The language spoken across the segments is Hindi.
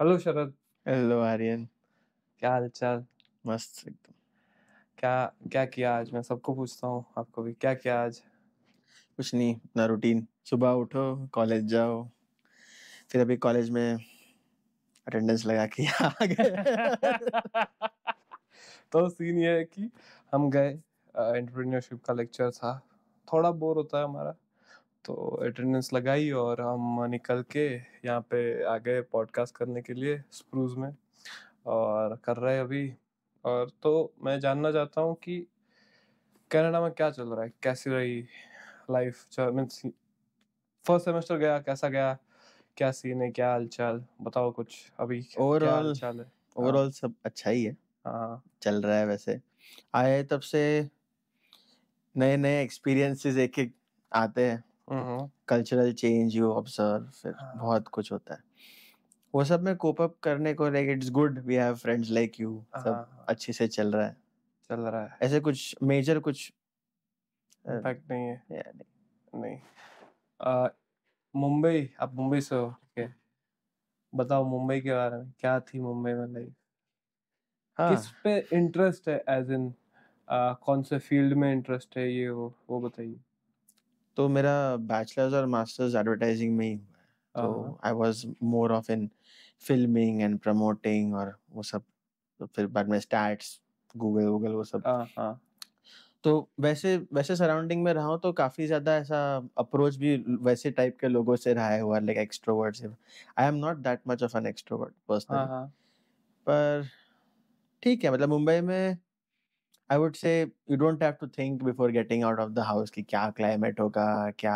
हेलो शरद हेलो आर्यन क्या हाल चाल मस्त एकदम क्या क्या किया आज मैं सबको पूछता हूँ आपको भी क्या किया आज कुछ नहीं अपना रूटीन सुबह उठो कॉलेज जाओ फिर अभी कॉलेज में अटेंडेंस लगा के आ गए तो सीन ये है कि हम गए एंटरप्रेन्योरशिप का लेक्चर था थोड़ा बोर होता है हमारा तो अटेंडेंस लगाई और हम निकल के यहाँ पे आ गए पॉडकास्ट करने के लिए स्प्रूज में और कर रहे अभी और तो मैं जानना चाहता हूँ कि कनाडा में क्या चल रहा है कैसी रही लाइफ मीन्स फर्स्ट सेमेस्टर गया कैसा गया क्या सीन है क्या हालचाल बताओ कुछ अभी ओवरऑल हालचाल है ओवरऑल हाँ। सब अच्छा ही है हाँ, हाँ चल रहा है वैसे आए तब से नए नए एक्सपीरियंसेस एक एक आते हैं hmm. Cultural change you observe फिर हाँ। बहुत कुछ होता है वो सब में कोप अप करने को like it's good we have friends like you सब हाँ। अच्छे से चल रहा है चल रहा है ऐसे कुछ मेजर कुछ इंपैक्ट नहीं है या नहीं नहीं आ, मुंबई आप मुंबई से हो ठीक बताओ मुंबई के बारे में क्या थी मुंबई में लाइफ हाँ किस पे इंटरेस्ट है एज इन कौन से फील्ड में इंटरेस्ट है ये वो वो बताइए तो मेरा बैचलर्स और मास्टर्स एडवर्टाइजिंग में ही हुआ है तो I was more of in filming and promoting और वो सब तो फिर बाद में स्टैट्स गूगल वूगल वो सब हाँ, हाँ तो वैसे वैसे सराउंडिंग में रहा हूँ तो काफ़ी ज़्यादा ऐसा अप्रोच भी वैसे टाइप के लोगों से रहा है हुआ लाइक एक्सट्रोवर्ट से I am not that much of an extrovert personally पर ठीक है मतलब मुंबई में I would say you don't have to think before getting out of the house कि क्या क्लाइमेट होगा क्या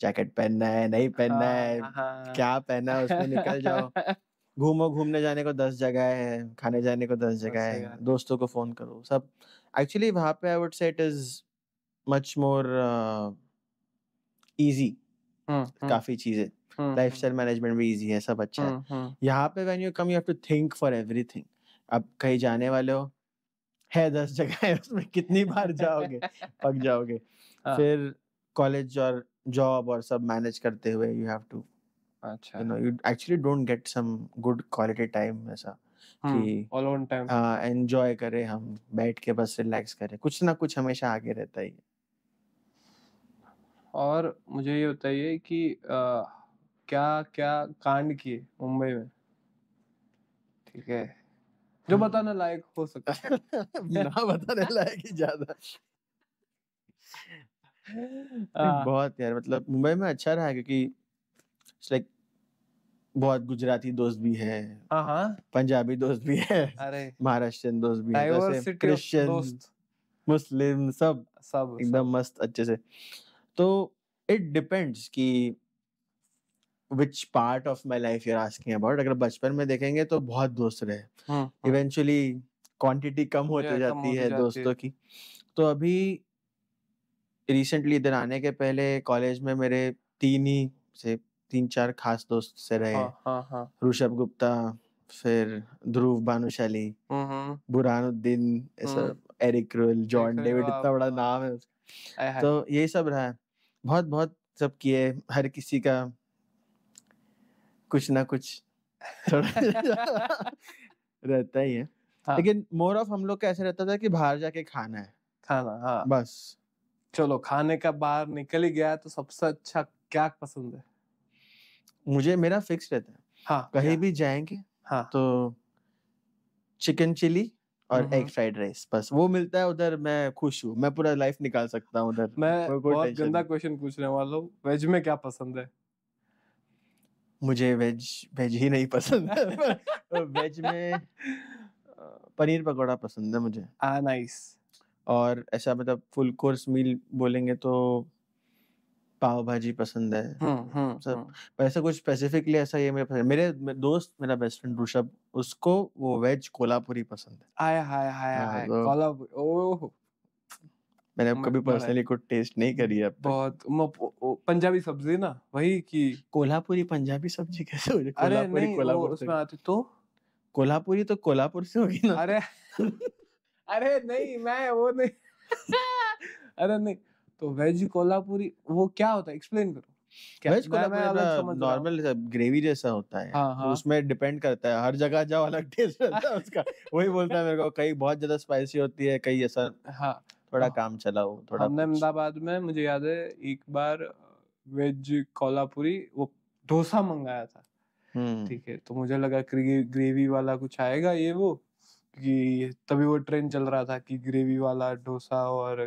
जैकेट पहनना है नहीं पहनना हाँ, है हाँ, हाँ। क्या पहनना है उसमें निकल जाओ घूमो घूमने जाने को दस जगह है खाने जाने को दस जगह है दोस्तों को फोन करो सब एक्चुअली वहाँ पे I would say it is much more easy काफी चीजें लाइफ स्टाइल मैनेजमेंट भी इजी है सब अच्छा है हम्म, हम्म। यहाँ पे when you come you have to think for everything अब कहीं जाने वाले हो है दस जगह है उसमें कितनी बार जाओगे पक जाओगे हाँ। फिर कॉलेज और जॉब और सब मैनेज करते हुए यू हैव टू अच्छा you know you actually don't get some good quality time ऐसा कि ऑल अलोन टाइम एंजॉय करें हम बैठ के बस रिलैक्स करें कुछ ना कुछ हमेशा आगे रहता ही और मुझे ये बताइए कि आ, क्या क्या कांड किए मुंबई में ठीक है जो हम्म। बताने लायक हो सकता है ना बताने लायक ही ज्यादा बहुत यार मतलब मुंबई में अच्छा रहा क्योंकि लाइक बहुत गुजराती दोस्त भी है हाँ, हाँ। पंजाबी दोस्त भी है महाराष्ट्र दोस्त भी है क्रिश्चियन मुस्लिम सब सब एकदम मस्त अच्छे से तो इट डिपेंड्स कि which part of my life you're asking about अगर बचपन में देखेंगे तो बहुत दोस्त रहे इवेंचुअली हाँ, क्वांटिटी हाँ। कम होती जाती है दोस्तों की तो अभी रिसेंटली इधर आने के पहले कॉलेज में मेरे तीन ही से तीन चार खास दोस्त से रहे हाँ, ऋषभ गुप्ता फिर ध्रुव भानुशाली बुरहानुद्दीन एरिक रोल जॉन डेविड इतना बड़ा नाम है तो यही सब रहा है बहुत बहुत सब किए हर किसी का कुछ ना कुछ थोड़ा रहता ही है हाँ. लेकिन मोर ऑफ हम लोग का ऐसा रहता था कि बाहर जाके खाना है खाना हाँ बस चलो खाने का बाहर निकल ही गया तो सबसे अच्छा क्या पसंद है मुझे मेरा फिक्स रहता है हाँ कहीं भी जाएंगे हाँ तो चिकन चिली और एग फ्राइड राइस बस वो मिलता है उधर मैं खुश हूँ मैं पूरा लाइफ निकाल सकता हूँ उधर मैं बहुत गंदा क्वेश्चन पूछने वाला हूँ वेज में क्या पसंद है मुझे वेज वेज ही नहीं पसंद है वेज में पनीर पकौड़ा पसंद है मुझे आ नाइस और ऐसा मतलब फुल कोर्स मील बोलेंगे तो पाव भाजी पसंद है हुँ, हम्म, हुँ, हम्म, सब हम्म। ऐसा कुछ स्पेसिफिकली ऐसा ये मेरे पसंद मेरे दोस्त मेरा बेस्ट फ्रेंड ऋषभ उसको वो वेज कोल्हापुरी पसंद है आय हाय हाय हाय कोल्हापुरी ओहो मैंने कभी पर्सनली कुछ टेस्ट नहीं करी है बहुत पंजाबी सब्जी ना वही की कोल्हापुरी पंजाबी सब्जी कैसे हो अरे नहीं कोल्हापुर उसमें आती तो कोल्हापुरी तो कोल्हापुर से होगी ना अरे अरे नहीं मैं वो नहीं अरे नहीं तो वेज कोल्हापुरी वो क्या होता है एक्सप्लेन करो वेज कोल्हापुरी नॉर्मल ग्रेवी जैसा होता है हाँ, हाँ. तो उसमें डिपेंड करता है हर जगह जाओ अलग टेस्ट रहता है उसका वही बोलता है मेरे को कई बहुत ज्यादा स्पाइसी होती है कई ऐसा हाँ थोड़ा हाँ। काम चला हो थोड़ा हमने अहमदाबाद में मुझे याद है एक बार वेज कोल्हापुरी वो डोसा मंगाया था ठीक है तो मुझे लगा ग्रेवी वाला कुछ आएगा ये वो कि तभी वो ट्रेन चल रहा था कि ग्रेवी वाला डोसा और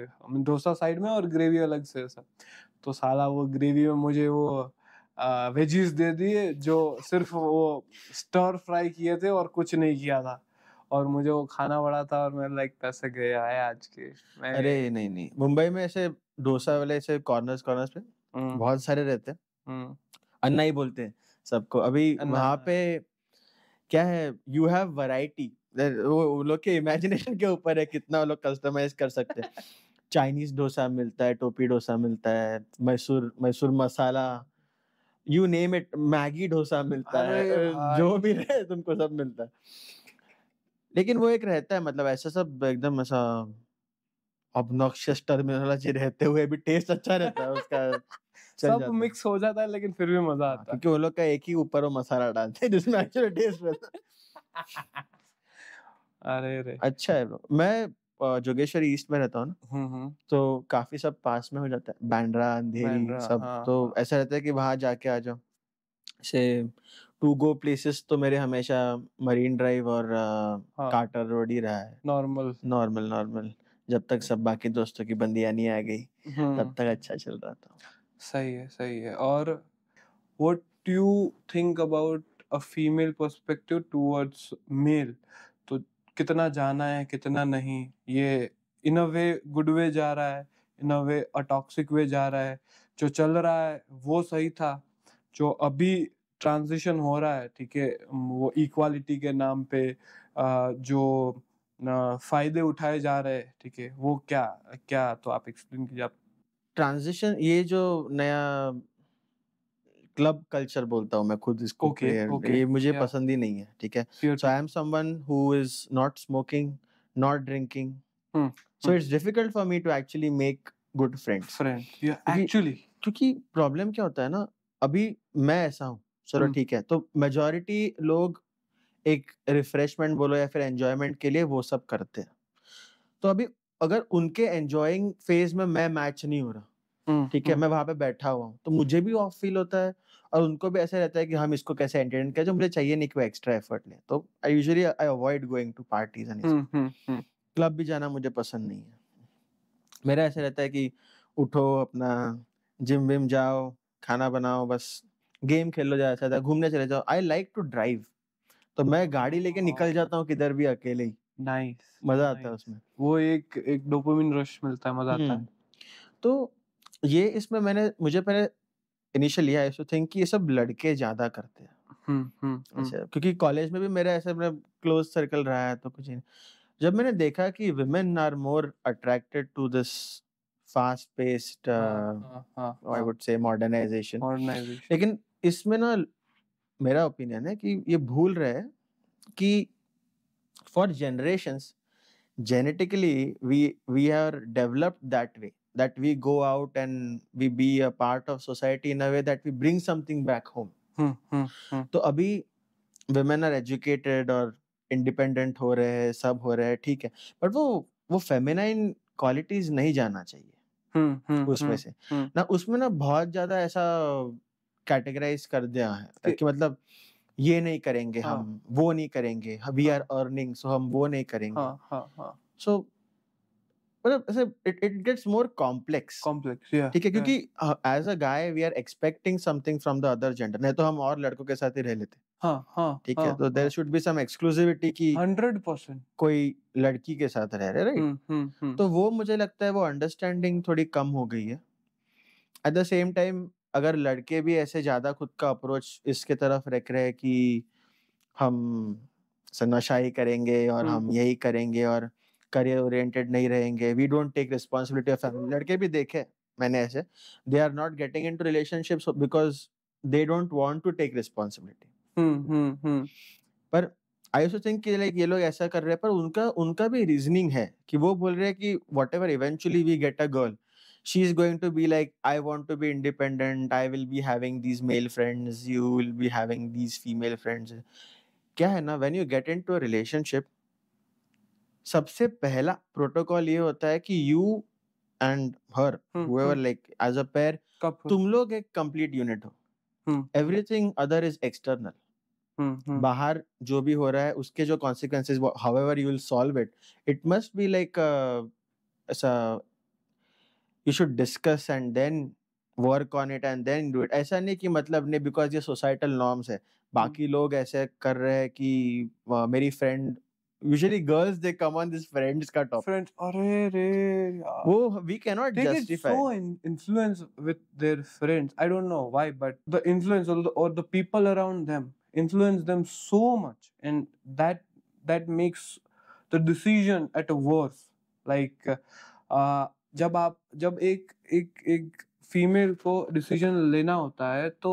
डोसा साइड में और ग्रेवी अलग से ऐसा तो साला वो ग्रेवी में मुझे वो वेजीज दे दिए जो सिर्फ वो स्टर फ्राई किए थे और कुछ नहीं किया था और मुझे वो खाना पड़ा था और मेरा लाइक पैसे गया है आज के मैं अरे नहीं नहीं मुंबई में ऐसे डोसा वाले ऐसे कॉर्नर्स कॉर्नर्स पे हम्म। बहुत सारे रहते हैं हम्म। अन्ना ही बोलते हैं सबको अभी वहाँ पे क्या है यू हैव वैरायटी वो लोग के इमेजिनेशन के ऊपर है कितना वो लोग कस्टमाइज कर सकते हैं चाइनीज डोसा मिलता है टोपी डोसा मिलता है Mysore Mysore masala you name it Maggi dosa मिलता है जो भी रहे तुमको सब मिलता है लेकिन वो एक रहता है मतलब ऐसा सब एकदम ऐसा ऑब्नॉक्शियस टर्मिनोलॉजी रहते हुए भी टेस्ट अच्छा रहता है उसका सब मिक्स हो जाता है लेकिन फिर भी मजा हाँ, आता है क्योंकि वो लोग का एक ही ऊपर वो मसाला डालते हैं जिसमें एक्चुअली टेस्ट रहता है अरे रे अच्छा है मैं जोगेश्वरी ईस्ट में रहता हूँ ना तो काफी सब पास में हो जाता है बैंड्रा अंधेरी सब हाँ, तो हाँ। ऐसा रहता है कि वहां जाके आ जाओ से टू गो प्लेसेस तो मेरे हमेशा मरीन ड्राइव और हाँ, कार्टर रोड ही रहा है नॉर्मल नॉर्मल नॉर्मल जब तक सब बाकी दोस्तों की बंदियां नहीं आ गई तब हम्म। तक अच्छा चल रहा था सही है सही है और what you think about a female perspective towards male तो कितना जाना है कितना नहीं ये इन अ वे गुड वे जा रहा है इन अ वे अ टॉक्सिक वे जा रहा है जो चल रहा है वो सही था जो अभी ट्रांजिशन हो रहा है ठीक है वो इक्वालिटी के नाम पे जो फायदे उठाए जा रहे हैं ठीक है वो क्या क्या तो आप एक्सप्लेन कीजिए आप ट्रांजिशन ये जो नया क्लब कल्चर बोलता हूँ मैं खुद इसको okay, okay, ये मुझे yeah. पसंद ही नहीं है ठीक है so I am someone who is not smoking not drinking so it's difficult for me to actually make good friends friend actually क्योंकि प्रॉब्लम क्या होता है ना अभी मैं ऐसा हूँ चलो ठीक है तो मेजोरिटी लोग एक रिफ्रेशमेंट बोलो या फिर एंजॉयमेंट के लिए वो सब करते हैं तो अभी अगर उनके एंजॉयिंग फेज में मैं मैच नहीं हो रहा ठीक है मैं वहां पे बैठा हुआ हूँ तो मुझे भी ऑफ फील होता है और उनको भी ऐसा रहता है कि हम इसको कैसे एंटरटेन करें जो मुझे चाहिए नहीं कि वो एक्स्ट्रा एफर्ट ले तो I usually I avoid going to parties and club भी जाना मुझे पसंद नहीं है मेरा ऐसा रहता है कि उठो अपना जिम विम जाओ खाना बनाओ बस गेम खेलो जाए अच्छा घूमने चले जाओ आई लाइक टू ड्राइव तो मैं गाड़ी लेके हाँ। निकल जाता हूँ किधर भी अकेले ही nice, मजा nice. आता है उसमें वो एक एक डोपामिन रश मिलता है मजा आता है हम्म। तो ये इसमें मैंने मुझे पहले इनिशियल लिया टू थिंक कि ये सब लड़के ज्यादा करते हैं हम्म, हम्म, अच्छा क्योंकि कॉलेज में भी मेरा ऐसे मेरा क्लोज सर्कल रहा है तो कुछ नहीं जब मैंने देखा कि women are more attracted to this fast paced I would say modernization लेकिन इसमें ना मेरा ओपिनियन है कि ये भूल रहे हैं कि for generations genetically we we are developed that way that we go out and we be a part of society in a way that we bring something back home तो अभी women are educated और independent हो रहे हैं सब हो रहे हैं ठीक है बट वो वो फेमिनाइन क्वालिटीज नहीं जाना चाहिए हम्म, हम्म, उसमें हम्म, से ना उसमें ना बहुत ज्यादा ऐसा कैटेगराइज कर दिया है कि मतलब ये नहीं करेंगे हाँ। हम वो नहीं करेंगे वी आर अर्निंग सो हम वो नहीं करेंगे सो हाँ, हाँ, मतलब ऐसे it it gets more complex complex या ठीक है क्योंकि as a guy we are expecting something from the other gender नहीं तो हम और लड़कों के साथ ही रह लेते हाँ, हाँ, ठीक है हाँ, तो there should be some exclusivity की हंड्रेड परसेंट कोई लड़की के साथ रह रहे राइट हम्म, हम्म, हम्म। तो वो मुझे लगता है वो अंडरस्टैंडिंग थोड़ी कम हो गई है एट द सेम टाइम अगर लड़के भी ऐसे ज्यादा खुद का अप्रोच इसके तरफ रख रहे हैं कि हम नशा करेंगे और हम यही करेंगे और करियर ओरिएंटेड नहीं रहेंगे we don't take responsibility of family लड़के भी देखे मैंने ऐसे they are not getting into relationships because they don't want to take responsibility hmm, hmm, hmm. पर आई ऑल्सो थिंक लाइक ये लोग ऐसा कर रहे हैं पर उनका उनका भी रीजनिंग है कि वो बोल रहे हैं कि whatever eventually we get a girl she is going to be like I want to be independent I will be having these male friends you will be having these female friends क्या है ना when you get into a relationship सबसे पहला प्रोटोकॉल ये होता है कि you and her however like as a pair तुम लोग एक कंप्लीट यूनिट हो एवरीथिंग अदर इज एक्सटर्नल बाहर जो भी हो रहा है उसके जो consequences however you will solve it it must be like you should discuss and then work on it and then do it ऐसा नहीं कि मतलब नहीं बिकॉज ये सोसाइटल नॉर्म्स है बाकी लोग ऐसे कर रहे हैं कि मेरी friend usually girls they come on this friends का टॉप फ्रेंड्स अरे रे वो we can not justify so influence with their friends I don't know why but the influence और the people around them influence them so much and that that makes the decision at a worse like uh, जब आप जब एक एक एक फीमेल को डिसीजन लेना होता है तो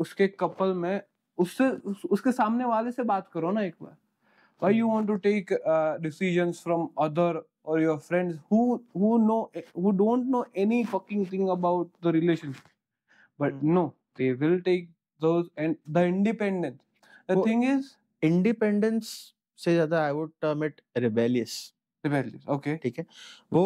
उसके कपल में उससे उस, उसके सामने वाले से बात करो ना एक बार why you want to take decision from other और your friends who don't know any fucking thing about the relationship but no they will take those and the independence the well, thing is independence से ज्यादा I would term it rebellious rebellious okay ठीक है वो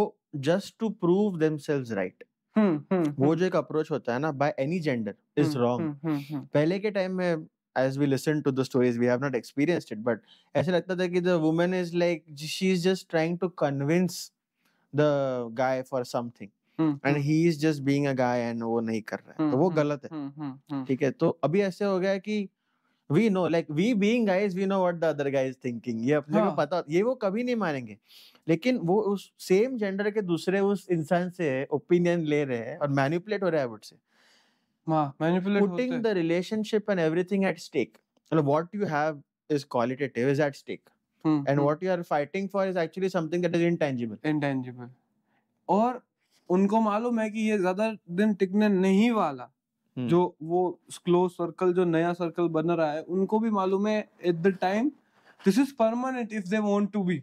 just to prove themselves right वो जो एक अप्रोच होता है ना by any hmm, is Hmm, पहले के time में as we listen to the stories we have not experienced it but ऐसे लगता था कि the woman is like she is just trying to convince the guy for something hmm, and hmm. He is just being a guy and वो नहीं कर रहा है तो हम्म, वो गलत है ठीक है तो अभी ऐसे हो गया कि we know like we being guys we know what the other guys thinking ये अपने को हाँ। पता ये वो कभी नहीं मानेंगे लेकिन वो उस सेम जेंडर के दूसरे उस इंसान से ओपिनियन ले रहे हैं और मैनिपुलेट हो रहा है would say putting the relationship and everything at stake मतलब what you have is qualitative is at stake and what you are fighting for is actually something that is intangible intangible और उनको मालूम है कि ये ज्यादा दिन टिकने नहीं वाला हम्म। जो वो क्लोज सर्कल जो नया सर्कल बन रहा है उनको भी मालूम है at the time this is permanent if they want to be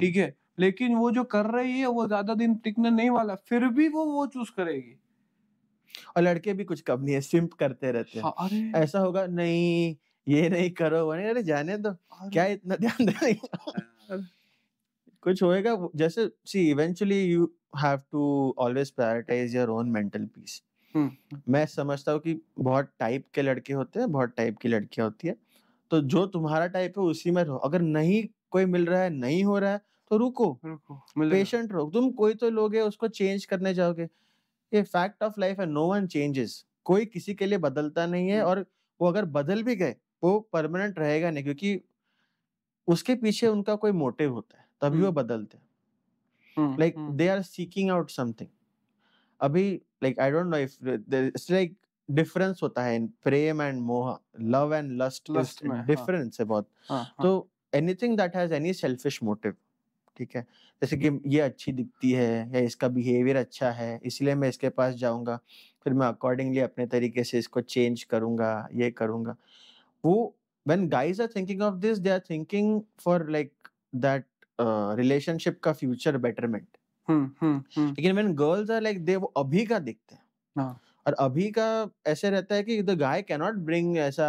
ठीक है लेकिन वो जो कर रही है वो ज्यादा दिन टिकने नहीं वाला फिर भी वो वो चूज करेगी और लड़के भी कुछ कम नहीं है सिंप करते रहते हैं हाँ, अरे ऐसा होगा नहीं ये नहीं करो वो अरे जाने दो क्या इतना ध्यान दे कुछ होएगा जैसे see eventually you have to always prioritize your own mental peace मैं समझता हूँ कि बहुत टाइप के लड़के होते हैं बहुत टाइप की लड़कियाँ होती है तो जो तुम्हारा टाइप है उसी में रहो अगर नहीं कोई मिल रहा है नहीं हो रहा है तो रुको रुको पेशेंट रहो तुम कोई तो लोग है उसको चेंज करने जाओगे ये फैक्ट ऑफ लाइफ है नो वन चेंजेस कोई किसी के लिए बदलता नहीं है hmm. और वो अगर बदल भी गए वो परमानेंट रहेगा नहीं क्योंकि उसके पीछे उनका कोई मोटिव होता है तभी वो hmm. बदलते हैं like they are seeking out something अभी like I don't know if there, it's difference होता है प्रेम एंड मोह लव एंड लस्ट डिफरेंस है बहुत तो anything that has any selfish motive ठीक है जैसे कि ये अच्छी दिखती है या इसका बिहेवियर अच्छा है इसलिए मैं इसके पास जाऊंगा फिर मैं अकॉर्डिंगली अपने तरीके से इसको चेंज करूंगा ये करूंगा वो when guys are thinking of this they are thinking for like that relationship का फ्यूचर बेटरमेंट लेकिन when girls are like they वो अभी का देखते हैं हाँ। और अभी का ऐसे रहता है कि the guy can not bring ऐसा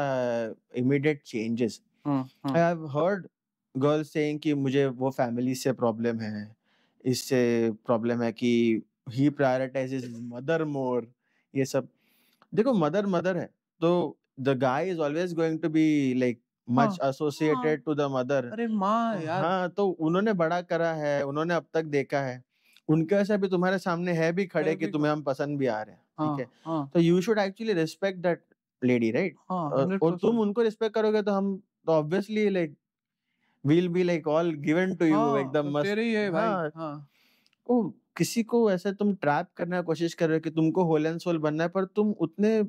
immediate changes I have heard girls saying कि मुझे वो फैमिली से प्रॉब्लम है इससे प्रॉब्लम है कि ही प्रायोरिटाइज मदर मोर ये सब देखो मदर मदर है तो the guy is always going to be like हाँ, much associated to the mother अरे माँ यार हाँ तो उन्होंने बड़ा करा है उन्होंने अब तक देखा है उनके वैसे अभी तुम्हारे सामने है भी खड़े कि तुम्हें हम पसंद भी आ रहे हैं ठीक है हाँ, हाँ। तो you should actually respect that lady right और तुम उनको रिस्पेक्ट करोगे तो हम तो obviously like will be like all given to you एकदम तो मस्त तेरे ही है भाई हाँ ओ तो किसी को ऐसे तुम ट्रैप करने की कोशिश कर रहे हो कि तुमको होल एंड सोल बनना है पर तुम उतने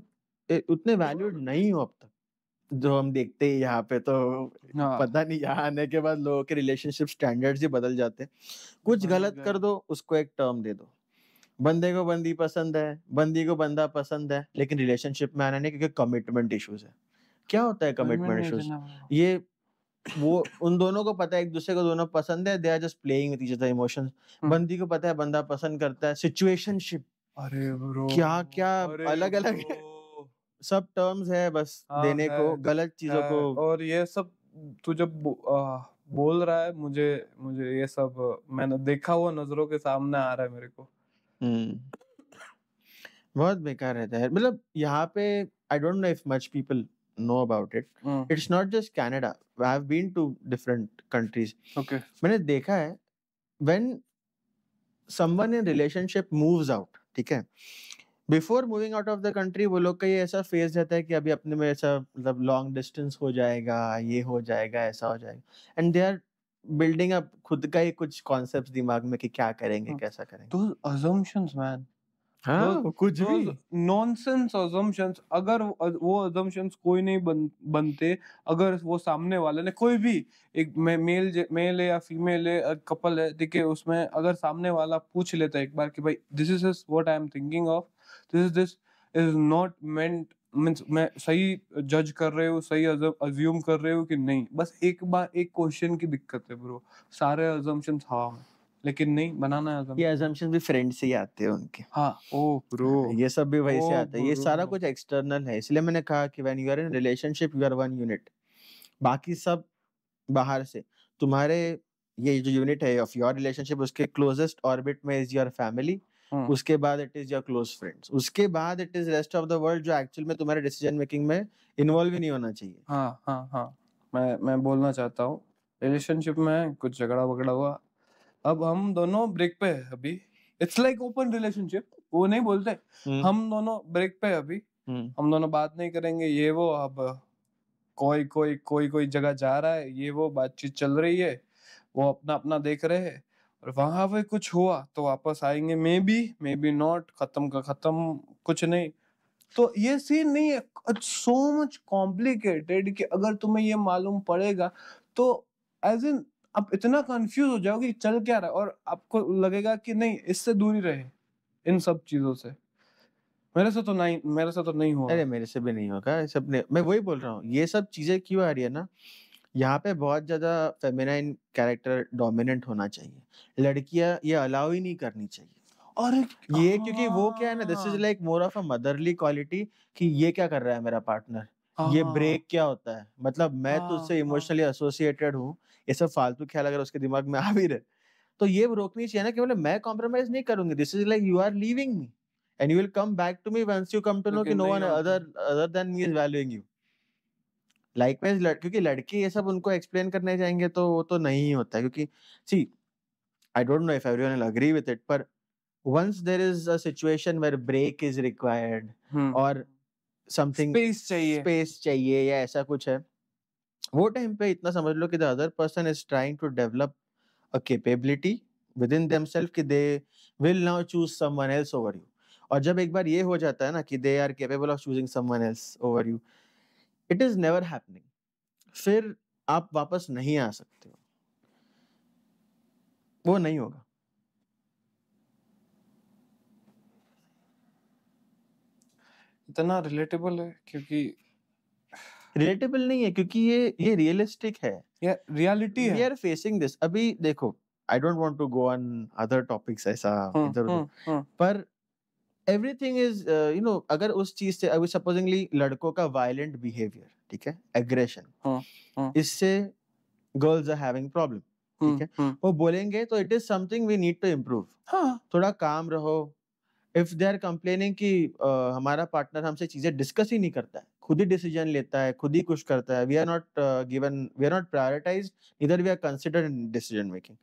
उतने वैल्यूड नहीं हो अब तक जो हम देखते हैं यहाँ पे तो हाँ। पता नहीं यहाँ आने के बाद लोगों के रिलेशनशिप स्टैंडर्ड्स ही बदल जाते हैं कुछ गलत कर दो उसको एक टर्म दे दो बंदे को बंदी पसंद है बंदी को बंदा पसंद है लेकिन रिलेशनशिप में आना नहीं क्योंकि कमिटमेंट इश्यूज है क्या होता है कमिटमेंट इश्यूज ये वो उन दोनों को पता है एक दूसरे को दोनों पसंद है they are just playing with each other emotions बंदी को पता है बंदा पसंद करता है सिचुएशनशिप अरे ब्रो क्या क्या अलग अलग है सब टर्म्स है बस आ, हाँ, देने है, को गलत चीजों को और ये सब तू जब बोल रहा है मुझे मुझे ये सब मैंने देखा हुआ नजरों के सामने आ रहा है मेरे को हम्म। बहुत बेकार रहता है मतलब यहाँ पे I don't know if much people know about it it's not just Canada I have been to different countries okay मैंने देखा है when someone in relationship moves out ठीक है before moving out of the country वो लोग का ये ऐसा फेज रहता है कि अभी अपने में ऐसा मतलब लॉन्ग डिस्टेंस हो जाएगा ये हो जाएगा ऐसा हो जाएगा and they are building up खुद का ही कुछ कॉन्सेप्ट्स दिमाग में कि क्या करेंगे हाँ, कैसा करेंगे तो अजम्पशंस मैन हाँ कुछ भी नॉनसेंस अजम्पशंस अगर वो अजम्पशंस कोई नहीं बन, बनते अगर वो सामने वाले ने कोई भी एक मेल मेल है या फीमेल है कपल है देखिए उसमें अगर सामने वाला पूछ लेता है एक बार कि भाई this is what I am thinking of this this is not meant means मैं सही जज कर रहे हो सही अज्यूम कर रहे हो कि नहीं बस एक बार एक क्वेश्चन की दिक्कत है ब्रो सारे अजम्पशन हवा में लेकिन नहीं बनाना है ये अजम्पशन भी फ्रेंड से ही आते हैं उनके हाँ ओ ब्रो ये सब भी वहीं से आते है ये सारा कुछ एक्सटर्नल है इसलिए मैंने कहा कि when you are in relationship you are one unit बाकी सब बाहर से तुम्हारे ये जो यूनिट है ऑफ योर रिलेशनशिप उसके क्लोजेस्ट ऑर्बिट में इज योर फैमिली हाँ। उसके बाद it is your close friends उसके बाद it is rest of the world जो एक्चुअल में तुम्हारे डिसीजन मेकिंग में इन्वॉल्व ही नहीं होना चाहिए हाँ हाँ हाँ मैं मैं बोलना चाहता हूँ रिलेशनशिप में कुछ झगड़ा वगड़ा हुआ अब हम दोनों ब्रेक पे है अभी इट्स लाइक ओपन रिलेशनशिप वो नहीं बोलते हम्म। हम दोनों ब्रेक पे अभी हम्म। हम दोनों बात नहीं करेंगे ये वो अब कोई कोई कोई कोई जगह जा रहा है ये वो बातचीत चल रही है वो अपना अपना देख रहे हैं और वहां पर कुछ हुआ तो वापस आएंगे maybe maybe not खत्म का खत्म कुछ नहीं तो ये सीन नहीं है सो मच कॉम्प्लिकेटेड कि अगर तुम्हें ये मालूम पड़ेगा तो एज इन आप इतना कंफ्यूज हो जाओगे चल क्या रहा है और आपको लगेगा कि नहीं इससे दूरी रहे इन सब चीजों से मेरे से तो नहीं मेरे से तो नहीं हुआ अरे मेरे से भी नहीं होगा सबने मैं वही बोल रहा हूँ ये सब चीजें क्यों आ रही है ना यहाँ पे बहुत ज़्यादा फेमिनाइन कैरेक्टर डोमिनेंट होना चाहिए लड़कियां ये अलाउ ही नहीं करनी चाहिए और ये क्योंकि वो क्या है ना this is like more of a motherly quality कि ये क्या कर रहा है मेरा पार्टनर ये ब्रेक हाँ। क्या होता है मतलब मैं तो उससे इमोशनली एसोसिएटेड हूँ ये सब फालतू ख्याल अगर उसके दिमाग में आ भी रहे तो ये रोकनी चाहिए ना कि मतलब मैं कॉम्प्रोमाइज नहीं करूंगी this is like you are leaving me and you will come back to me once you come to know कि no one other other than me is valuing you likewise लड़, क्योंकि लड़की ये सब उनको एक्सप्लेन करने जाएंगे तो वो तो नहीं होता है क्योंकि see I don't know if everyone will agree with it पर once there is a situation where break is required और समथिंग स्पेस चाहिए स्पेस चाहिए या ऐसा कुछ है वो टाइम पे इतना समझ लो कि the other person is trying to develop a capability within themselves कि they will now choose someone else over you और जब एक बार ये हो जाता है ना कि they are capable of choosing someone else over you it is never happening फिर आप वापस नहीं आ सकते हो वो नहीं होगा इतना रिलेटेबल है क्योंकि रिलेटेबल नहीं है क्योंकि ये ये रियलिस्टिक है ये रियलिटी है वी आर फेसिंग दिस अभी देखो I don't want to go on other topics ऐसा हाँ, इधर हाँ, हाँ। पर एवरीथिंग इज यू नो अगर उस चीज से अभी सपोजिंगली लड़कों का वायलेंट बिहेवियर ठीक है एग्रेशन हाँ, हाँ। इससे गर्ल्स आर हैविंग प्रॉब्लम ठीक है हम्म। वो बोलेंगे तो it is something we need to improve थोड़ा काम रहो इफ दे आर कंप्लेनिंग कि uh, हमारा पार्टनर हमसे चीजें डिस्कस ही नहीं करता है खुद ही डिसीजन लेता है खुद ही कुछ करता है we are not given we are not prioritize इधर we are considered decision making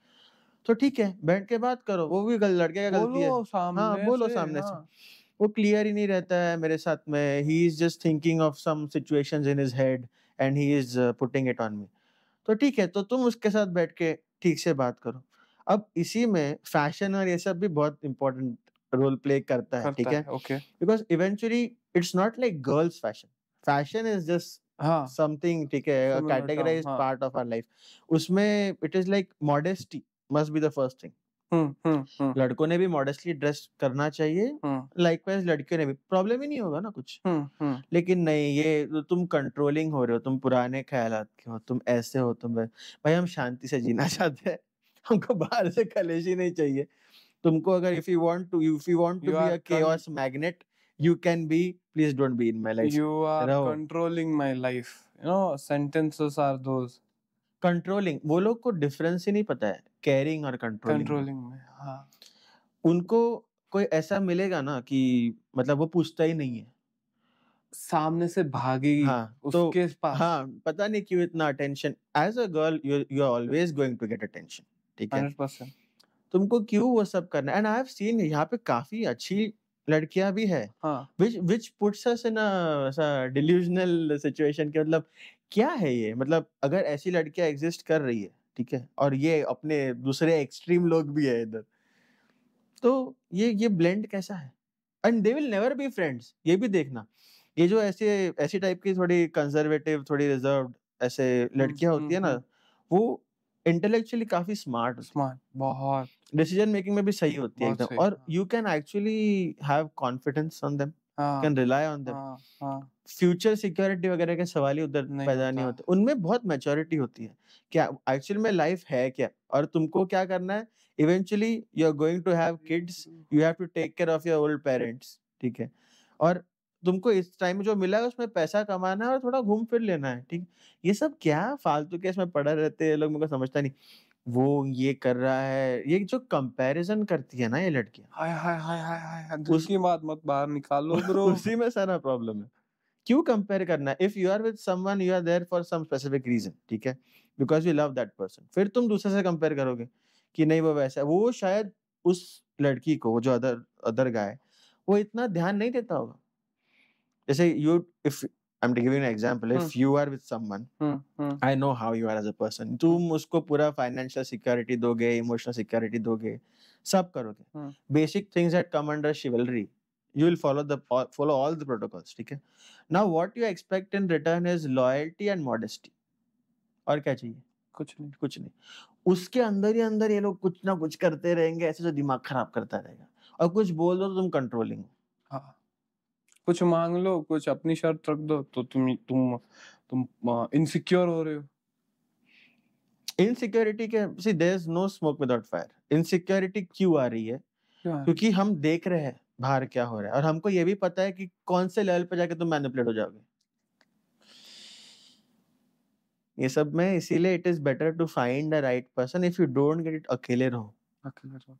तो ठीक है बैठ के बात करो वो भी गल लड़के का गलती है सामने हाँ, बोलो से, सामने हाँ. से वो क्लियर ही नहीं रहता है मेरे साथ में he is just thinking of some situations in his head and he is putting it on me तो ठीक है तो तुम उसके साथ बैठ के ठीक से बात करो अब इसी में फैशन और ये सब भी बहुत इंपॉर्टेंट रोल प्ले करता है ठीक है okay because eventually it's not like girls fashion fashion is just something ठीक है categorize part of our life उसमें it is like modesty must be the first thing लड़कों ने भी मॉडेस्टली ड्रेस करना चाहिए लाइकवाइज हम्म। लड़कियों ने भी प्रॉब्लम ही नहीं होगा ना कुछ हम्म, हम्म। लेकिन नहीं ये तो तुम कंट्रोलिंग हो रहे हो तुम पुराने ख्याल के हो तुम ऐसे हो तुम भाई हम शांति से जीना चाहते हैं हमको बाहर से कलेश ही नहीं चाहिए तुमको अगर if you want to if you want to be a chaos magnet you can be please don't be in my life you are controlling my life you know sentences are those controlling वो लोग को डिफरेंस ही नहीं पता है कैरिंग और कंट्रोलिंग कंट्रोलिंग में हाँ उनको कोई ऐसा मिलेगा ना कि मतलब वो पूछता ही नहीं है सामने से भागेगी हाँ, तो उसके तो, पास हाँ पता नहीं क्यों इतना attention as a girl you you are always going to get attention ठीक है 100% तुमको क्यों वो सब करना एंड आई हैव सीन यहां पे काफी अच्छी लड़कियां भी है which which puts us in a delusional situation के मतलब क्या है ये मतलब अगर ऐसी लड़कियां एग्जिस्ट कर रही है ठीक है और ये अपने दूसरे एक्सट्रीम लोग भी है इधर तो ये ये ब्लेंड कैसा है and they will never be friends ये भी देखना ये जो ऐसे ऐसी टाइप की थोड़ी कंजर्वेटिव थोड़ी रिजर्व ऐसे हम्म, लड़कियां होती हम्म, है ना हम्म। वो इंटेलेक्चुअली काफी स्मार्ट स्मार्ट बहुत डिसीजन मेकिंग में भी सही होती है एकदम और हाँ। You can actually have confidence on them हाँ, कैन रिलाई ऑन देम हाँ, हाँ। फ्यूचर सिक्योरिटी वगैरह के सवाल ही उधर पैदा नहीं होते उनमें बहुत मैच्योरिटी होती है क्या एक्चुअल में लाइफ है क्या और तुमको क्या करना है eventually you are going to have kids you have to take care of your old parents ठीक है और तुमको इस टाइम जो मिला है उसमें पैसा कमाना है और थोड़ा घूम फिर लेना है ठीक ये सब क्या फालतू के इसमें पड़ा रहते हैं लोग मेरे को समझता नहीं वो ये कर रहा है ये जो कंपैरिजन करती है ना ये लड़कियां हाय हाय हाय हाय हाय उसकी बात मत बाहर निकालो ब्रो उसी में सारा प्रॉब्लम है क्यों कंपेयर करना if you are with someone you are there for some specific reason ठीक है because you love that person फिर तुम दूसरे से कंपेयर करोगे कि नहीं वो वैसा है वो शायद उस लड़की को जो अदर अदर गाय वो इतना ध्यान नहीं देता होगा जैसे you if I'm giving an example. If hmm. you are with someone, hmm. Hmm. I know how you are as a person. तुम उसको पूरा फाइनेंशियल सिक्योरिटी दोगे इमोशनल सिक्योरिटी दोगे सब करोगे basic things that come under chivalry you will follow the follow all the protocols ठीक है now what you expect in return is loyalty and modesty और क्या चाहिए कुछ नहीं कुछ नहीं उसके अंदर ही अंदर ये लोग कुछ ना कुछ करते रहेंगे ऐसे जो दिमाग खराब करता रहेगा और कुछ बोल दो तो तुम कंट्रोलिंग हो कुछ मांग लो कुछ अपनी शर्त रख दो तो तुम तुम तुम इनसिक्योर हो रहे हो इनसिक्योरिटी के see there is no smoke without fire insecurity क्यों आ रही है क्योंकि हम देख रहे हैं बाहर क्या हो रहा है और हमको ये भी पता है कि कौन से लेवल पे जाके तुम मैनिपुलेट हो जाओगे ये सब में इसीलिए it is better to find the right person if you don't get it अकेले रहो अकेले रहो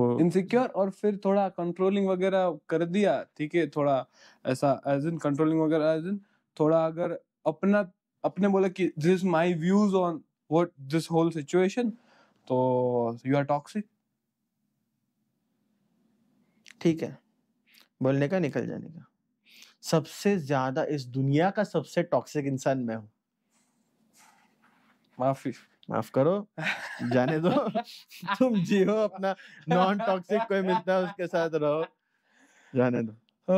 इनसिक्योर और फिर थोड़ा कंट्रोलिंग वगैरह कर दिया ठीक है थोड़ा ऐसा एज इन कंट्रोलिंग वगैरह एज इन थोड़ा अगर अपना अपने बोला कि this is my views on what this whole situation तो यू आर टॉक्सिक ठीक है बोलने का निकल जाने का सबसे ज्यादा इस दुनिया का सबसे टॉक्सिक इंसान मैं हूं माफी माफ करो जाने दो तुम जियो अपना नॉन टॉक्सिक कोई मिलता है उसके साथ रहो जाने दो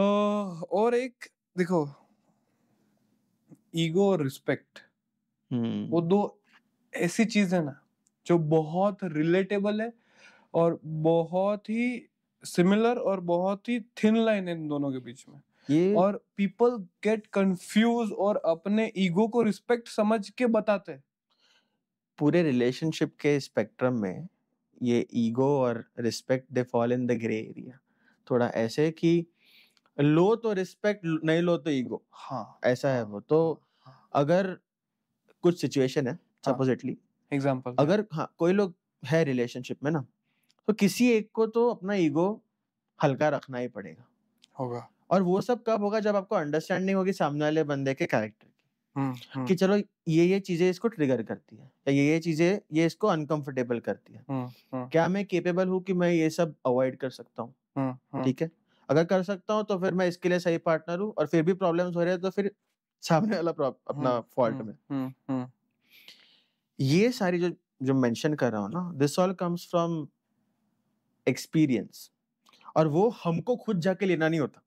और एक देखो ईगो और रिस्पेक्ट वो हम्म। दो ऐसी चीज है ना जो बहुत रिलेटेबल है और बहुत ही सिमिलर और बहुत ही थिन लाइन है इन दोनों के बीच में ये और पीपल गेट कंफ्यूज और अपने ईगो को रिस्पेक्ट समझ के बताते हैं पूरे रिलेशनशिप के स्पेक्ट्रम में ये ईगो और respect they fall in the grey area थोड़ा ऐसे कि लो तो रिस्पेक्ट नहीं लो तो ईगो हाँ ऐसा है वो तो हाँ। अगर कुछ सिचुएशन है हाँ। सपोजिटली एग्जाम्पल अगर हाँ कोई लोग है रिलेशनशिप में ना तो किसी एक को तो अपना ईगो हल्का रखना ही पड़ेगा होगा और वो सब कब होगा जब आपको अंडरस्टैंडिंग होगी सामने वाले बंदे के कैरेक्टर कि चलो ये ये चीजें इसको ट्रिगर करती है या ये ये चीजें ये इसको अनकंफर्टेबल करती है क्या मैं केपेबल हूँ कि मैं ये सब अवॉइड कर सकता हूँ ठीक है अगर कर सकता हूँ तो फिर मैं इसके लिए सही पार्टनर हूँ और फिर भी प्रॉब्लम हो रहे हैं तो फिर सामने वाला अपना फॉल्ट में ये सारी जो जो मेंशन कर रहा हूँ ना this all comes from experience और वो हमको खुद जाके लेना नहीं होता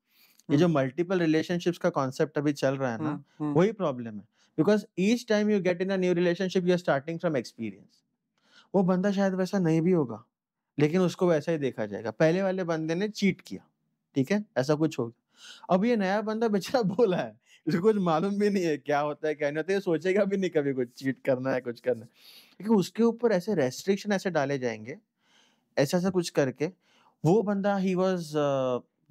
ये जो मल्टीपल रिलेशनशिप्स का कॉन्सेप्ट अभी चल रहा है ना वही प्रॉब्लम है because each time you get in new relationship you are starting from experience वो बंदा शायद वैसा नहीं भी होगा लेकिन उसको वैसा ही देखा जाएगा पहले वाले बंदे ने चीट किया ठीक है ऐसा कुछ होगा अब ये नया बंदा बेचारा बोला है इसको कुछ मालूम भी नहीं है क्या होता है क्या नहीं होता है सोचेगा भी नहीं कभी कुछ चीट करना है कुछ करना है उसके ऊपर ऐसे रेस्ट्रिक्शन ऐसे डाले जाएंगे ऐसा ऐसा कुछ करके वो बंदा he was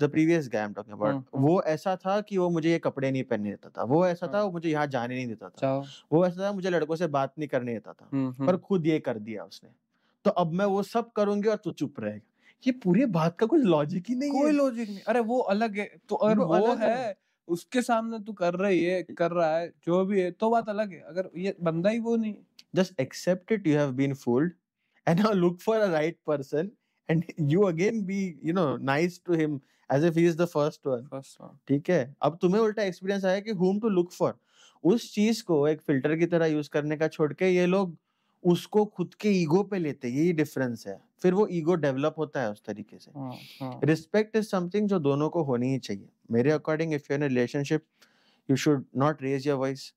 previous guy am talking about वो ऐसा था कि वो मुझे ये कपड़े नहीं पहनने देता था वो ऐसा था हाँ। वो मुझे यहाँ जाने नहीं देता था वो ऐसा था मुझे लड़कों से बात नहीं करने देता था हम्म, पर हम्म। खुद ये कर दिया उसने तो अब मैं वो सब करूंगी और तू चुप रहेगा ये पूरी बात का कुछ लॉजिक ही नहीं कोई लॉजिक नहीं अरे वो अलग है तो अगर वो, अलग है, है उसके सामने तू कर रही है कर रहा है जो भी है तो बात अलग है अगर ये बंदा ही वो नहीं just accept it you have been fooled and look for a right person and you again be you know nice to him as if he is the first one ठीक है अब तुम्हें उल्टा एक्सपीरियंस आया कि हुम टू लुक फॉर उस चीज को एक फिल्टर की तरह यूज करने का छोड़ के ये लोग उसको खुद के ईगो पे लेते यही डिफरेंस है फिर वो ईगो डेवलप होता है उस तरीके से रिस्पेक्ट इज समथिंग जो दोनों को होनी ही चाहिए मेरे according if you in relationship you should not raise your voice